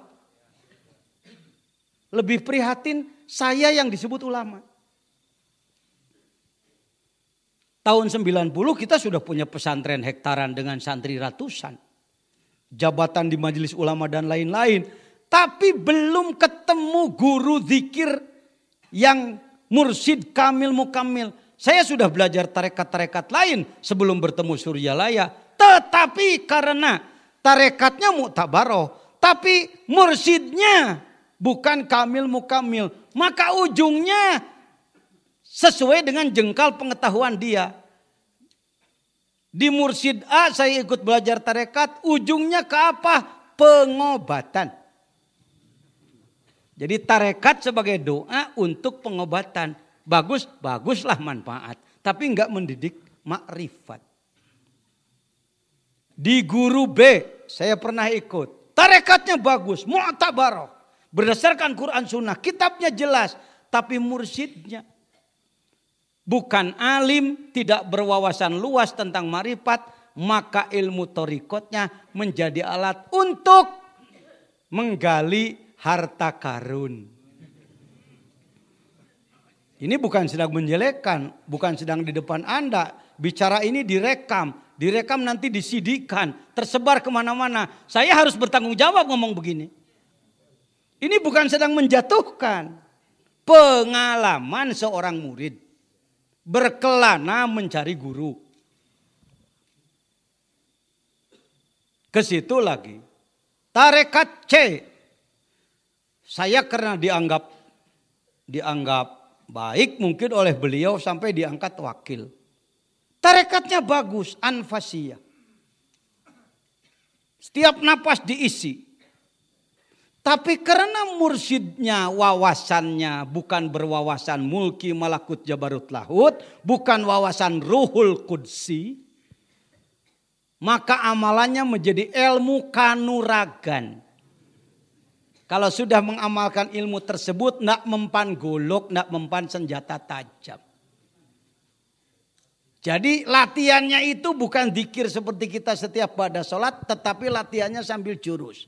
Lebih prihatin saya yang disebut ulama. Tahun 90 kita sudah punya pesantren hektaran dengan santri ratusan jabatan di majelis ulama dan lain-lain. Tapi belum ketemu guru zikir yang mursid kamil mukamil. Saya sudah belajar tarekat-tarekat lain sebelum bertemu Suryalaya. Tetapi karena tarekatnya muktabaroh. Tapi mursidnya bukan kamil mukamil. Maka ujungnya sesuai dengan jengkal pengetahuan dia. Di Mursid A saya ikut belajar tarekat, ujungnya ke apa? Pengobatan. Jadi tarekat sebagai doa untuk pengobatan. Bagus, baguslah manfaat. Tapi enggak mendidik makrifat. Di guru B saya pernah ikut. Tarekatnya bagus, mu'tabaroh. Berdasarkan Quran Sunnah, kitabnya jelas. Tapi mursidnya bukan alim, tidak berwawasan luas tentang marifat, maka ilmu torikotnya menjadi alat untuk menggali harta karun. Ini bukan sedang menjelekan, bukan sedang di depan Anda. Bicara ini direkam, direkam nanti disidikan, tersebar kemana-mana. Saya harus bertanggung jawab ngomong begini. Ini bukan sedang menjatuhkan pengalaman seorang murid berkelana mencari guru. Ke situ lagi. Tarekat C. Saya karena dianggap dianggap baik mungkin oleh beliau sampai diangkat wakil. Tarekatnya bagus, anfasia. Setiap napas diisi. Tapi karena mursyidnya wawasannya bukan berwawasan mulki malakut jabarut lahut, bukan wawasan ruhul kudsi, maka amalannya menjadi ilmu kanuragan. Kalau sudah mengamalkan ilmu tersebut, nak mempan golok, nak mempan senjata tajam. Jadi latihannya itu bukan dikir seperti kita setiap pada sholat, tetapi latihannya sambil jurus.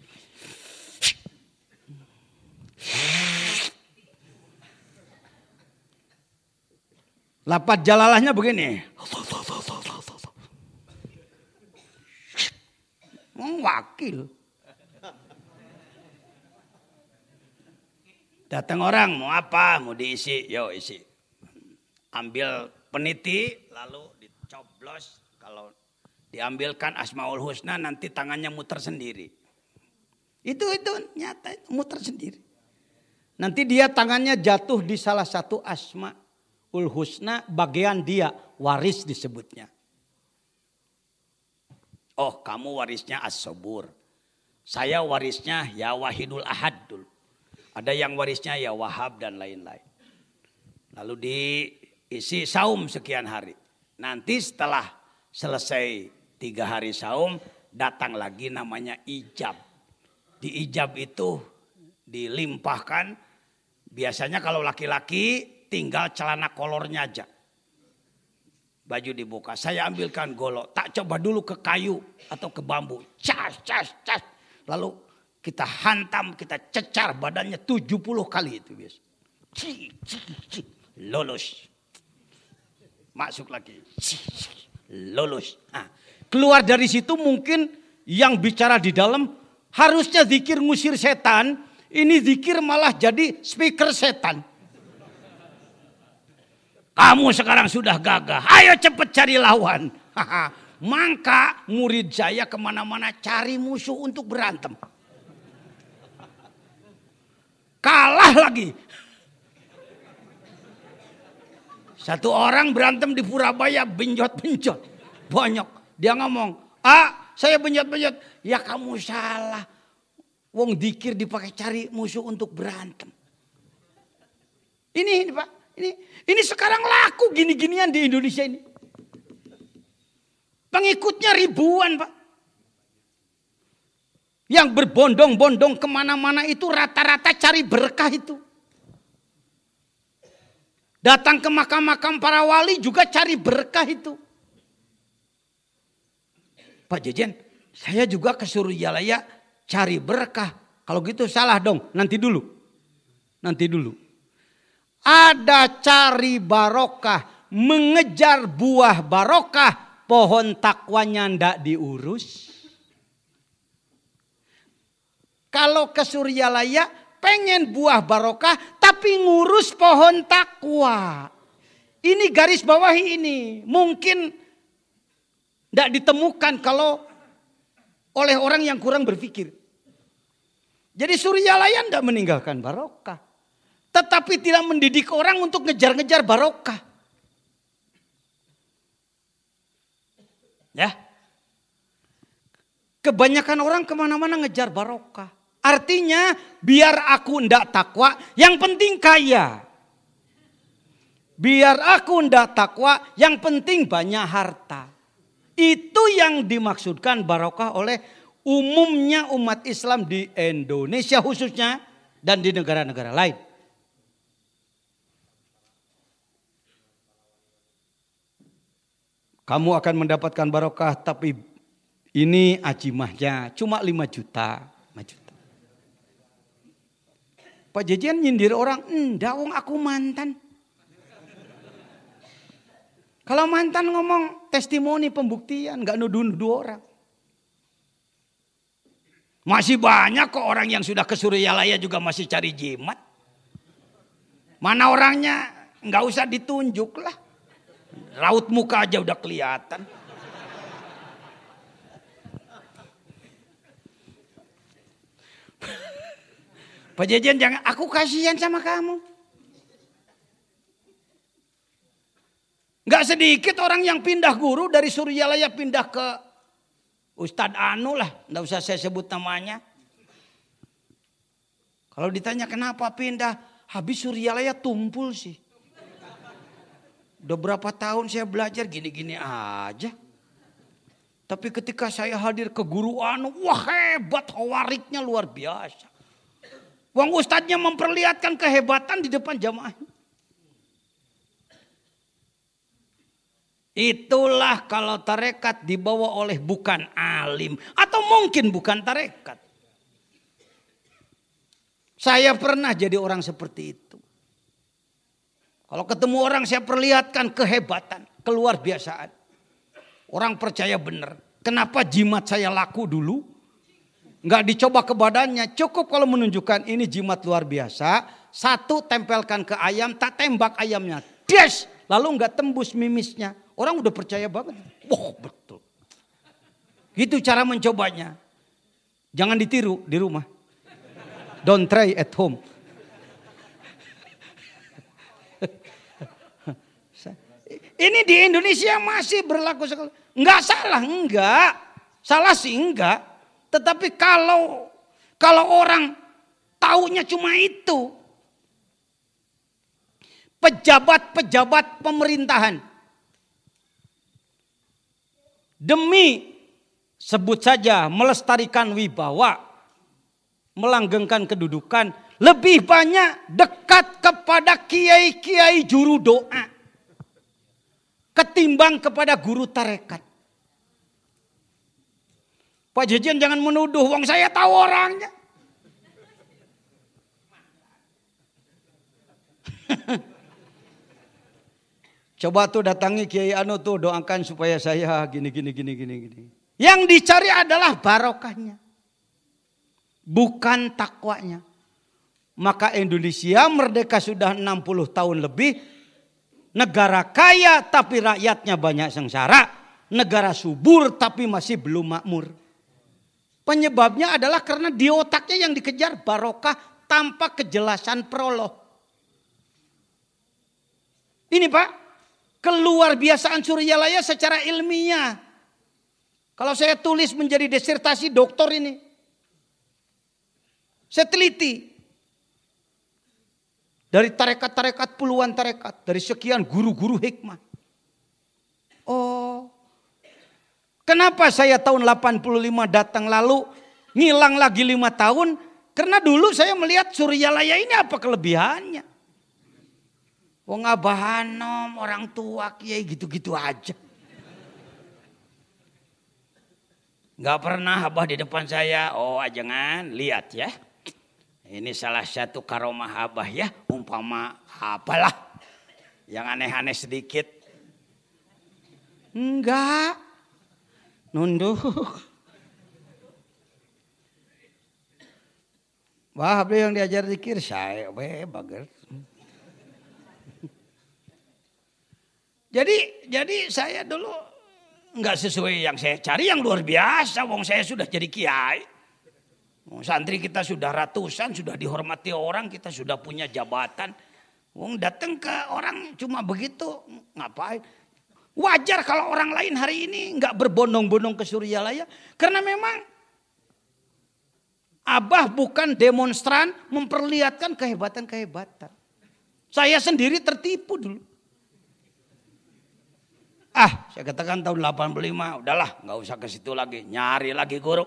Lapat jalalahnya begini. Wakil. Datang orang mau apa, mau diisi, yo isi. Ambil peniti lalu dicoblos kalau diambilkan Asmaul Husna nanti tangannya muter sendiri. Itu itu nyata itu muter sendiri. Nanti dia tangannya jatuh di salah satu asma ul husna bagian dia waris disebutnya. Oh kamu warisnya as-sobur. Saya warisnya ya wahidul ahadul. Ada yang warisnya ya wahab dan lain-lain. Lalu diisi saum sekian hari. Nanti setelah selesai tiga hari saum datang lagi namanya ijab. Di ijab itu dilimpahkan Biasanya kalau laki-laki tinggal celana kolornya aja. Baju dibuka, saya ambilkan golok, tak coba dulu ke kayu atau ke bambu. Cas, cas, cas. Lalu kita hantam, kita cecar badannya 70 kali itu biasa. Ci, Lolos. Masuk lagi. Ci, Lolos. Nah, keluar dari situ mungkin yang bicara di dalam harusnya zikir ngusir setan ini zikir malah jadi speaker setan. Kamu sekarang sudah gagah. Ayo cepat cari lawan. Maka murid saya kemana-mana cari musuh untuk berantem. Kalah lagi. Satu orang berantem di Purabaya benjot-benjot. Banyak. Dia ngomong, ah saya benjot-benjot. Ya kamu salah. Wong dikir dipakai cari musuh untuk berantem. Ini, ini Pak, ini ini sekarang laku gini-ginian di Indonesia ini. Pengikutnya ribuan Pak. Yang berbondong-bondong kemana-mana itu rata-rata cari berkah itu. Datang ke makam-makam para wali juga cari berkah itu. Pak Jejen, saya juga ke Surjalaya cari berkah. Kalau gitu salah dong, nanti dulu. Nanti dulu. Ada cari barokah, mengejar buah barokah, pohon takwanya ndak diurus. Kalau ke Suryalaya pengen buah barokah tapi ngurus pohon takwa. Ini garis bawah ini. Mungkin tidak ditemukan kalau oleh orang yang kurang berpikir. Jadi surya layan tidak meninggalkan barokah. Tetapi tidak mendidik orang untuk ngejar-ngejar barokah. Ya. Kebanyakan orang kemana-mana ngejar barokah. Artinya biar aku ndak takwa, yang penting kaya. Biar aku ndak takwa, yang penting banyak harta. Itu yang dimaksudkan barokah oleh umumnya umat Islam di Indonesia khususnya dan di negara-negara lain. Kamu akan mendapatkan barokah tapi ini ajimahnya cuma 5 juta. 5 juta. Pak Jejen nyindir orang, enggak aku mantan. Kalau mantan ngomong, testimoni pembuktian, nggak nuduh-nuduh orang. Masih banyak kok orang yang sudah ke Suryalaya juga masih cari jimat. Mana orangnya? Nggak usah ditunjuk lah. Raut muka aja udah kelihatan. Pak Jejen jangan, aku kasihan sama kamu. Gak sedikit orang yang pindah guru dari Suryalaya pindah ke Ustadz Anu lah. Nggak usah saya sebut namanya. Kalau ditanya kenapa pindah, habis Suryalaya tumpul sih. Udah berapa tahun saya belajar gini-gini aja. Tapi ketika saya hadir ke guru Anu, wah hebat, hawariknya luar biasa. Wang ustadznya memperlihatkan kehebatan di depan jamaah. Itulah kalau tarekat dibawa oleh bukan alim atau mungkin bukan tarekat. Saya pernah jadi orang seperti itu. Kalau ketemu orang saya perlihatkan kehebatan, keluar biasaan. Orang percaya benar. Kenapa jimat saya laku dulu? Enggak dicoba ke badannya, cukup kalau menunjukkan ini jimat luar biasa. Satu tempelkan ke ayam, tak tembak ayamnya. Des! Lalu enggak tembus mimisnya Orang udah percaya banget. Wah betul. Gitu cara mencobanya. Jangan ditiru di rumah. Don't try at home. <laughs> Ini di Indonesia masih berlaku sekali. Enggak salah, enggak. Salah sih enggak. Tetapi kalau kalau orang taunya cuma itu. Pejabat-pejabat pemerintahan demi sebut saja melestarikan wibawa, melanggengkan kedudukan, lebih banyak dekat kepada kiai-kiai juru doa ketimbang kepada guru tarekat. Pak Jejen jangan menuduh, wong saya tahu orangnya. <laughs> Coba tuh datangi Kiai Anu tuh doakan supaya saya gini gini gini gini gini. Yang dicari adalah barokahnya. Bukan takwanya. Maka Indonesia merdeka sudah 60 tahun lebih. Negara kaya tapi rakyatnya banyak sengsara. Negara subur tapi masih belum makmur. Penyebabnya adalah karena di otaknya yang dikejar barokah tanpa kejelasan proloh. Ini Pak, keluar biasaan Suryalaya secara ilmiah. Kalau saya tulis menjadi desertasi doktor ini. Saya teliti. Dari tarekat-tarekat puluhan tarekat. Dari sekian guru-guru hikmah. Oh. Kenapa saya tahun 85 datang lalu ngilang lagi lima tahun? Karena dulu saya melihat Suryalaya ini apa kelebihannya. Wong abah om orang tua kiai gitu-gitu aja. Gak pernah abah di depan saya. Oh jangan lihat ya. Ini salah satu karomah abah ya. Umpama apalah. Yang aneh-aneh sedikit. Enggak. Nunduk. Wah, beliau yang diajar dikir, saya, weh bager. Jadi jadi saya dulu nggak sesuai yang saya cari yang luar biasa. Wong saya sudah jadi kiai. santri kita sudah ratusan, sudah dihormati orang, kita sudah punya jabatan. Wong datang ke orang cuma begitu, ngapain? Wajar kalau orang lain hari ini nggak berbondong-bondong ke Suryalaya karena memang Abah bukan demonstran memperlihatkan kehebatan-kehebatan. Saya sendiri tertipu dulu. Ah, saya katakan tahun 85, udahlah nggak usah ke situ lagi, nyari lagi guru.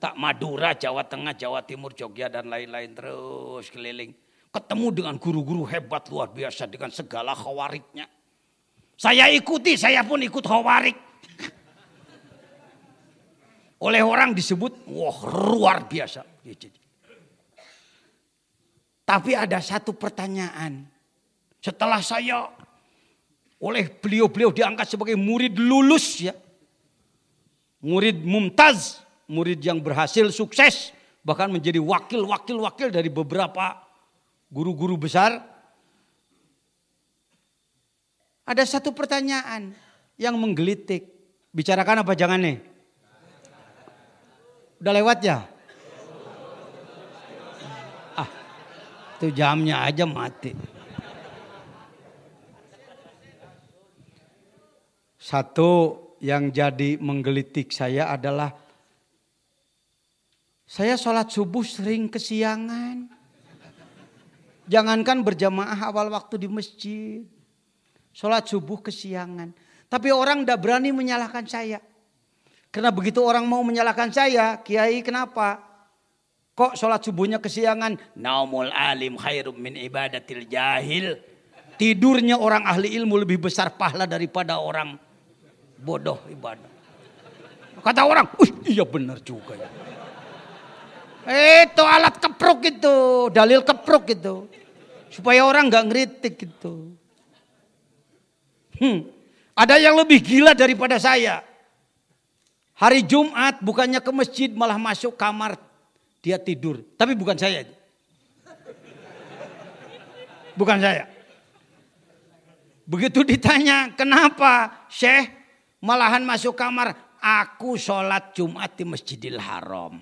Tak Madura, Jawa Tengah, Jawa Timur, Jogja dan lain-lain terus keliling. Ketemu dengan guru-guru hebat luar biasa dengan segala khawariknya. Saya ikuti, saya pun ikut khawarik. <laughs> Oleh orang disebut, wah luar biasa. Iya, Tapi ada satu pertanyaan. Setelah saya oleh beliau-beliau diangkat sebagai murid lulus ya. Murid mumtaz, murid yang berhasil sukses bahkan menjadi wakil-wakil-wakil dari beberapa guru-guru besar. Ada satu pertanyaan yang menggelitik. Bicarakan apa jangan nih? Udah lewat ya? Ah, itu jamnya aja mati. Satu yang jadi menggelitik saya adalah saya sholat subuh sering kesiangan. Jangankan berjamaah awal waktu di masjid. Sholat subuh kesiangan. Tapi orang tidak berani menyalahkan saya. Karena begitu orang mau menyalahkan saya, Kiai kenapa? Kok sholat subuhnya kesiangan? Naumul alim khairum min ibadatil jahil. Tidurnya orang ahli ilmu lebih besar pahala daripada orang bodoh ibadah. Kata orang, iya benar juga ya. Itu alat kepruk itu, dalil kepruk itu. Supaya orang nggak ngeritik gitu. Hmm. Ada yang lebih gila daripada saya. Hari Jumat bukannya ke masjid malah masuk kamar dia tidur. Tapi bukan saya. Bukan saya. Begitu ditanya, kenapa Syekh? Malahan masuk kamar, aku sholat Jumat di Masjidil Haram.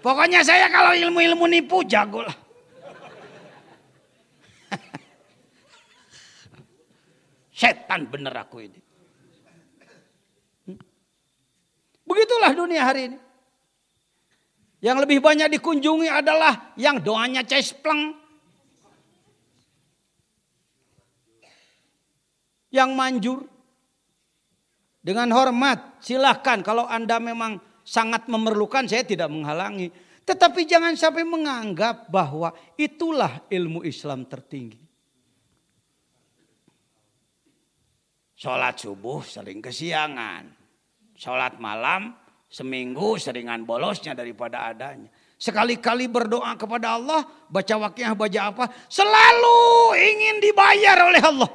Pokoknya saya kalau ilmu-ilmu nipu jago lah. <laughs> Setan bener aku ini. Begitulah dunia hari ini. Yang lebih banyak dikunjungi adalah yang doanya cespleng. yang manjur. Dengan hormat, silahkan kalau Anda memang sangat memerlukan, saya tidak menghalangi. Tetapi jangan sampai menganggap bahwa itulah ilmu Islam tertinggi. Sholat subuh sering kesiangan. Sholat malam seminggu seringan bolosnya daripada adanya. Sekali-kali berdoa kepada Allah, baca wakilnya, baca apa, selalu ingin dibayar oleh Allah.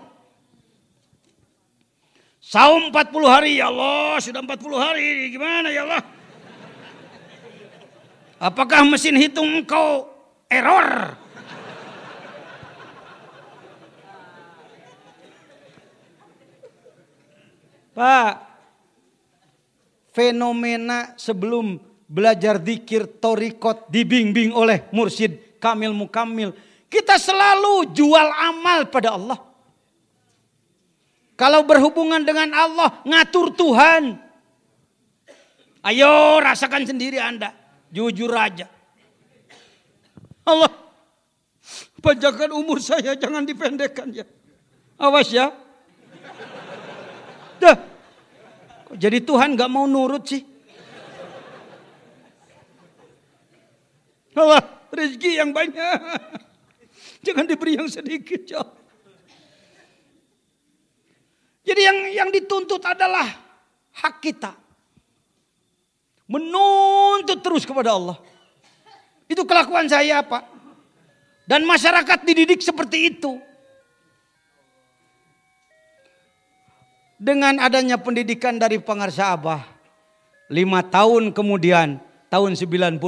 Saum 40 hari, ya Allah, sudah 40 hari, gimana ya Allah? Apakah mesin hitung engkau error? Pak, fenomena sebelum belajar dikir torikot dibimbing oleh mursyid Kamil Mukamil. Kita selalu jual amal pada Allah. Kalau berhubungan dengan Allah, ngatur Tuhan. Ayo rasakan sendiri Anda. Jujur aja. Allah, panjangkan umur saya, jangan dipendekkan ya. Awas ya. Dah. Jadi Tuhan gak mau nurut sih. Allah, rezeki yang banyak. Jangan diberi yang sedikit, ya Allah. Jadi yang yang dituntut adalah hak kita. Menuntut terus kepada Allah. Itu kelakuan saya, Pak. Dan masyarakat dididik seperti itu. Dengan adanya pendidikan dari pengarsa Abah, lima tahun kemudian, tahun 90,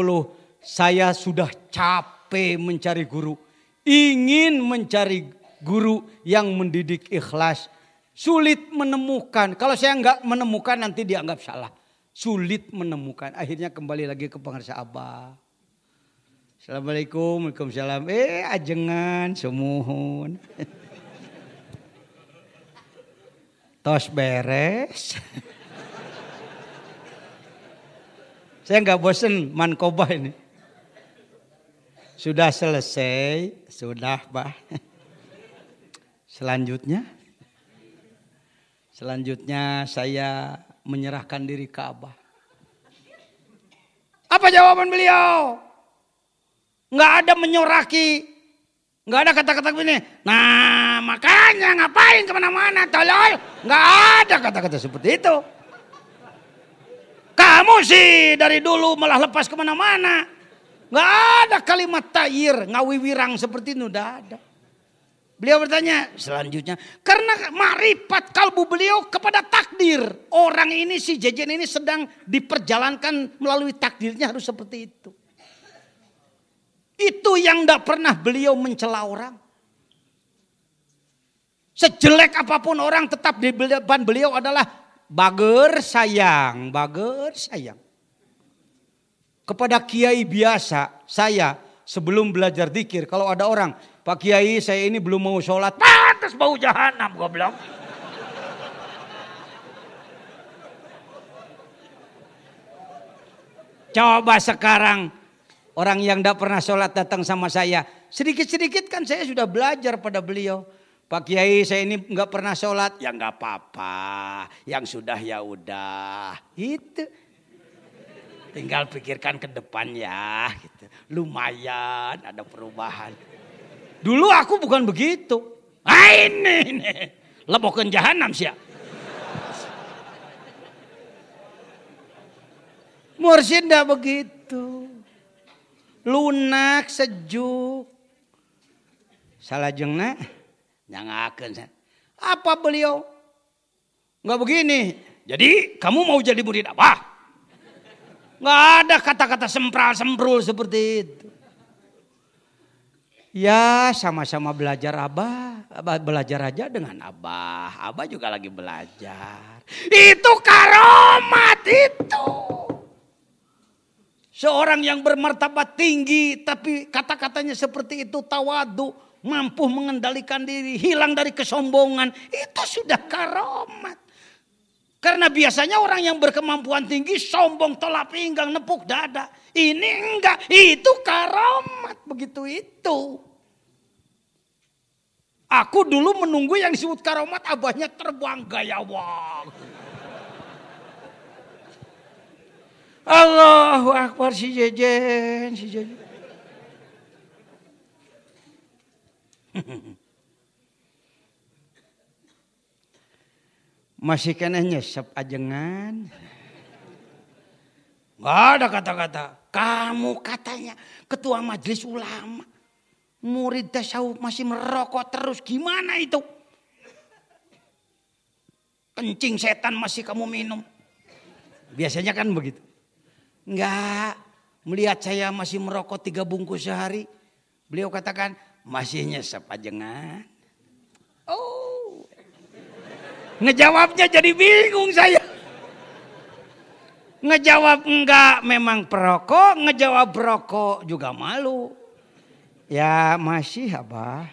saya sudah capek mencari guru. Ingin mencari guru yang mendidik ikhlas Sulit menemukan. Kalau saya nggak menemukan nanti dianggap salah. Sulit menemukan. Akhirnya kembali lagi ke pengarsa Abah. Assalamualaikum, Waalaikumsalam. Eh, ajengan, semuhun. <laughs> Tos beres. <laughs> Saya nggak bosen mankoba ini. Sudah selesai, sudah Pak. <laughs> Selanjutnya. Selanjutnya saya menyerahkan diri ke Abah. Apa jawaban beliau? Nggak ada menyoraki. Nggak ada kata-kata begini. Nah makanya ngapain kemana-mana tolol. Nggak ada kata-kata seperti itu. Kamu sih dari dulu malah lepas kemana-mana. Nggak ada kalimat tayir ngawiwirang seperti itu. Enggak ada. Beliau bertanya selanjutnya, karena marifat kalbu beliau kepada takdir. Orang ini si jejen ini sedang diperjalankan melalui takdirnya harus seperti itu. Itu yang tidak pernah beliau mencela orang. Sejelek apapun orang tetap di depan beliau adalah bager sayang, bager sayang. Kepada kiai biasa, saya sebelum belajar dikir. Kalau ada orang, Pak Kiai saya ini belum mau sholat, pantas bau jahanam goblok. Coba sekarang orang yang tidak pernah sholat datang sama saya. Sedikit-sedikit kan saya sudah belajar pada beliau. Pak Kiai saya ini nggak pernah sholat. Ya nggak apa-apa. Yang sudah ya udah. Itu. Tinggal pikirkan ke depan ya. Gitu. Lumayan ada perubahan. Dulu aku bukan begitu. Ah ini, ini. Lebokan jahanam sih ya. Mursyid tidak begitu. Lunak, sejuk. Salah jengna. akan. Apa beliau? Enggak begini. Jadi kamu mau jadi murid apa? Nggak ada kata-kata sempral sembrul seperti itu. Ya sama-sama belajar abah, abah belajar aja dengan abah, abah juga lagi belajar. Itu karomat itu. Seorang yang bermartabat tinggi tapi kata-katanya seperti itu tawadu, mampu mengendalikan diri, hilang dari kesombongan, itu sudah karomat. Karena biasanya orang yang berkemampuan tinggi sombong, tolak pinggang, nepuk dada. Ini enggak, itu karomat begitu itu. Aku dulu menunggu yang disebut karomat abahnya terbang gaya wong. Allahu Akbar si jejen, si jejen. <laughs> masih kena nyesep ajengan. Gak ada kata-kata. Kamu katanya ketua majelis ulama. Murid tasawuf masih merokok terus. Gimana itu? Kencing setan masih kamu minum. Biasanya kan begitu. Enggak. Melihat saya masih merokok tiga bungkus sehari. Beliau katakan masih nyesep ajengan. Oh Ngejawabnya jadi bingung saya. Ngejawab enggak memang perokok, ngejawab perokok juga malu. Ya masih abah.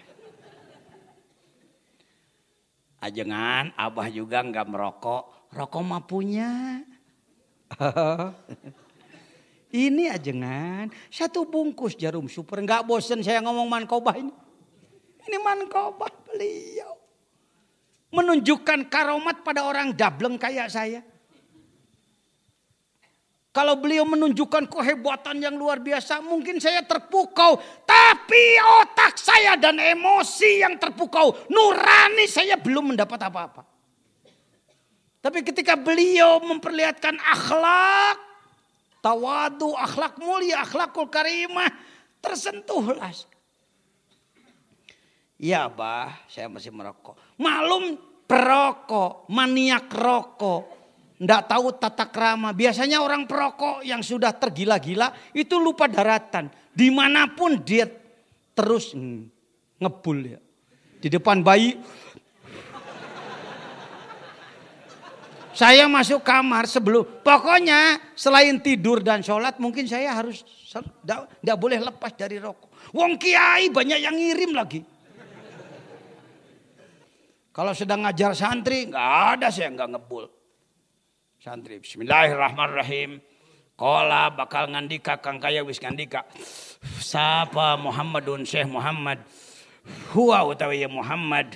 Ajengan abah juga enggak merokok, rokok mah punya. <laughs> ini ajengan satu bungkus jarum super enggak bosen saya ngomong mankobah ini. Ini mankobah beliau menunjukkan karomat pada orang dableng kayak saya. Kalau beliau menunjukkan kehebatan yang luar biasa, mungkin saya terpukau. Tapi otak saya dan emosi yang terpukau, nurani saya belum mendapat apa-apa. Tapi ketika beliau memperlihatkan akhlak, tawadu, akhlak mulia, akhlakul karimah, tersentuhlah. Ya bah, saya masih merokok. Malum perokok, maniak rokok, tidak tahu tata krama. Biasanya orang perokok yang sudah tergila-gila itu lupa daratan. Dimanapun dia terus ngebul ya. Di depan bayi. saya masuk kamar sebelum. Pokoknya selain tidur dan sholat mungkin saya harus tidak boleh lepas dari rokok. Wong kiai banyak yang ngirim lagi. Kalau sedang ngajar santri, nggak ada yang nggak ngebul Santri, Bismillahirrahmanirrahim. Kola bakal ngandika kang kaya wis ngandika. Sapa Muhammadun Syekh Muhammad. Huwa utawi Muhammad.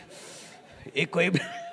Iku Ibrahim. <laughs>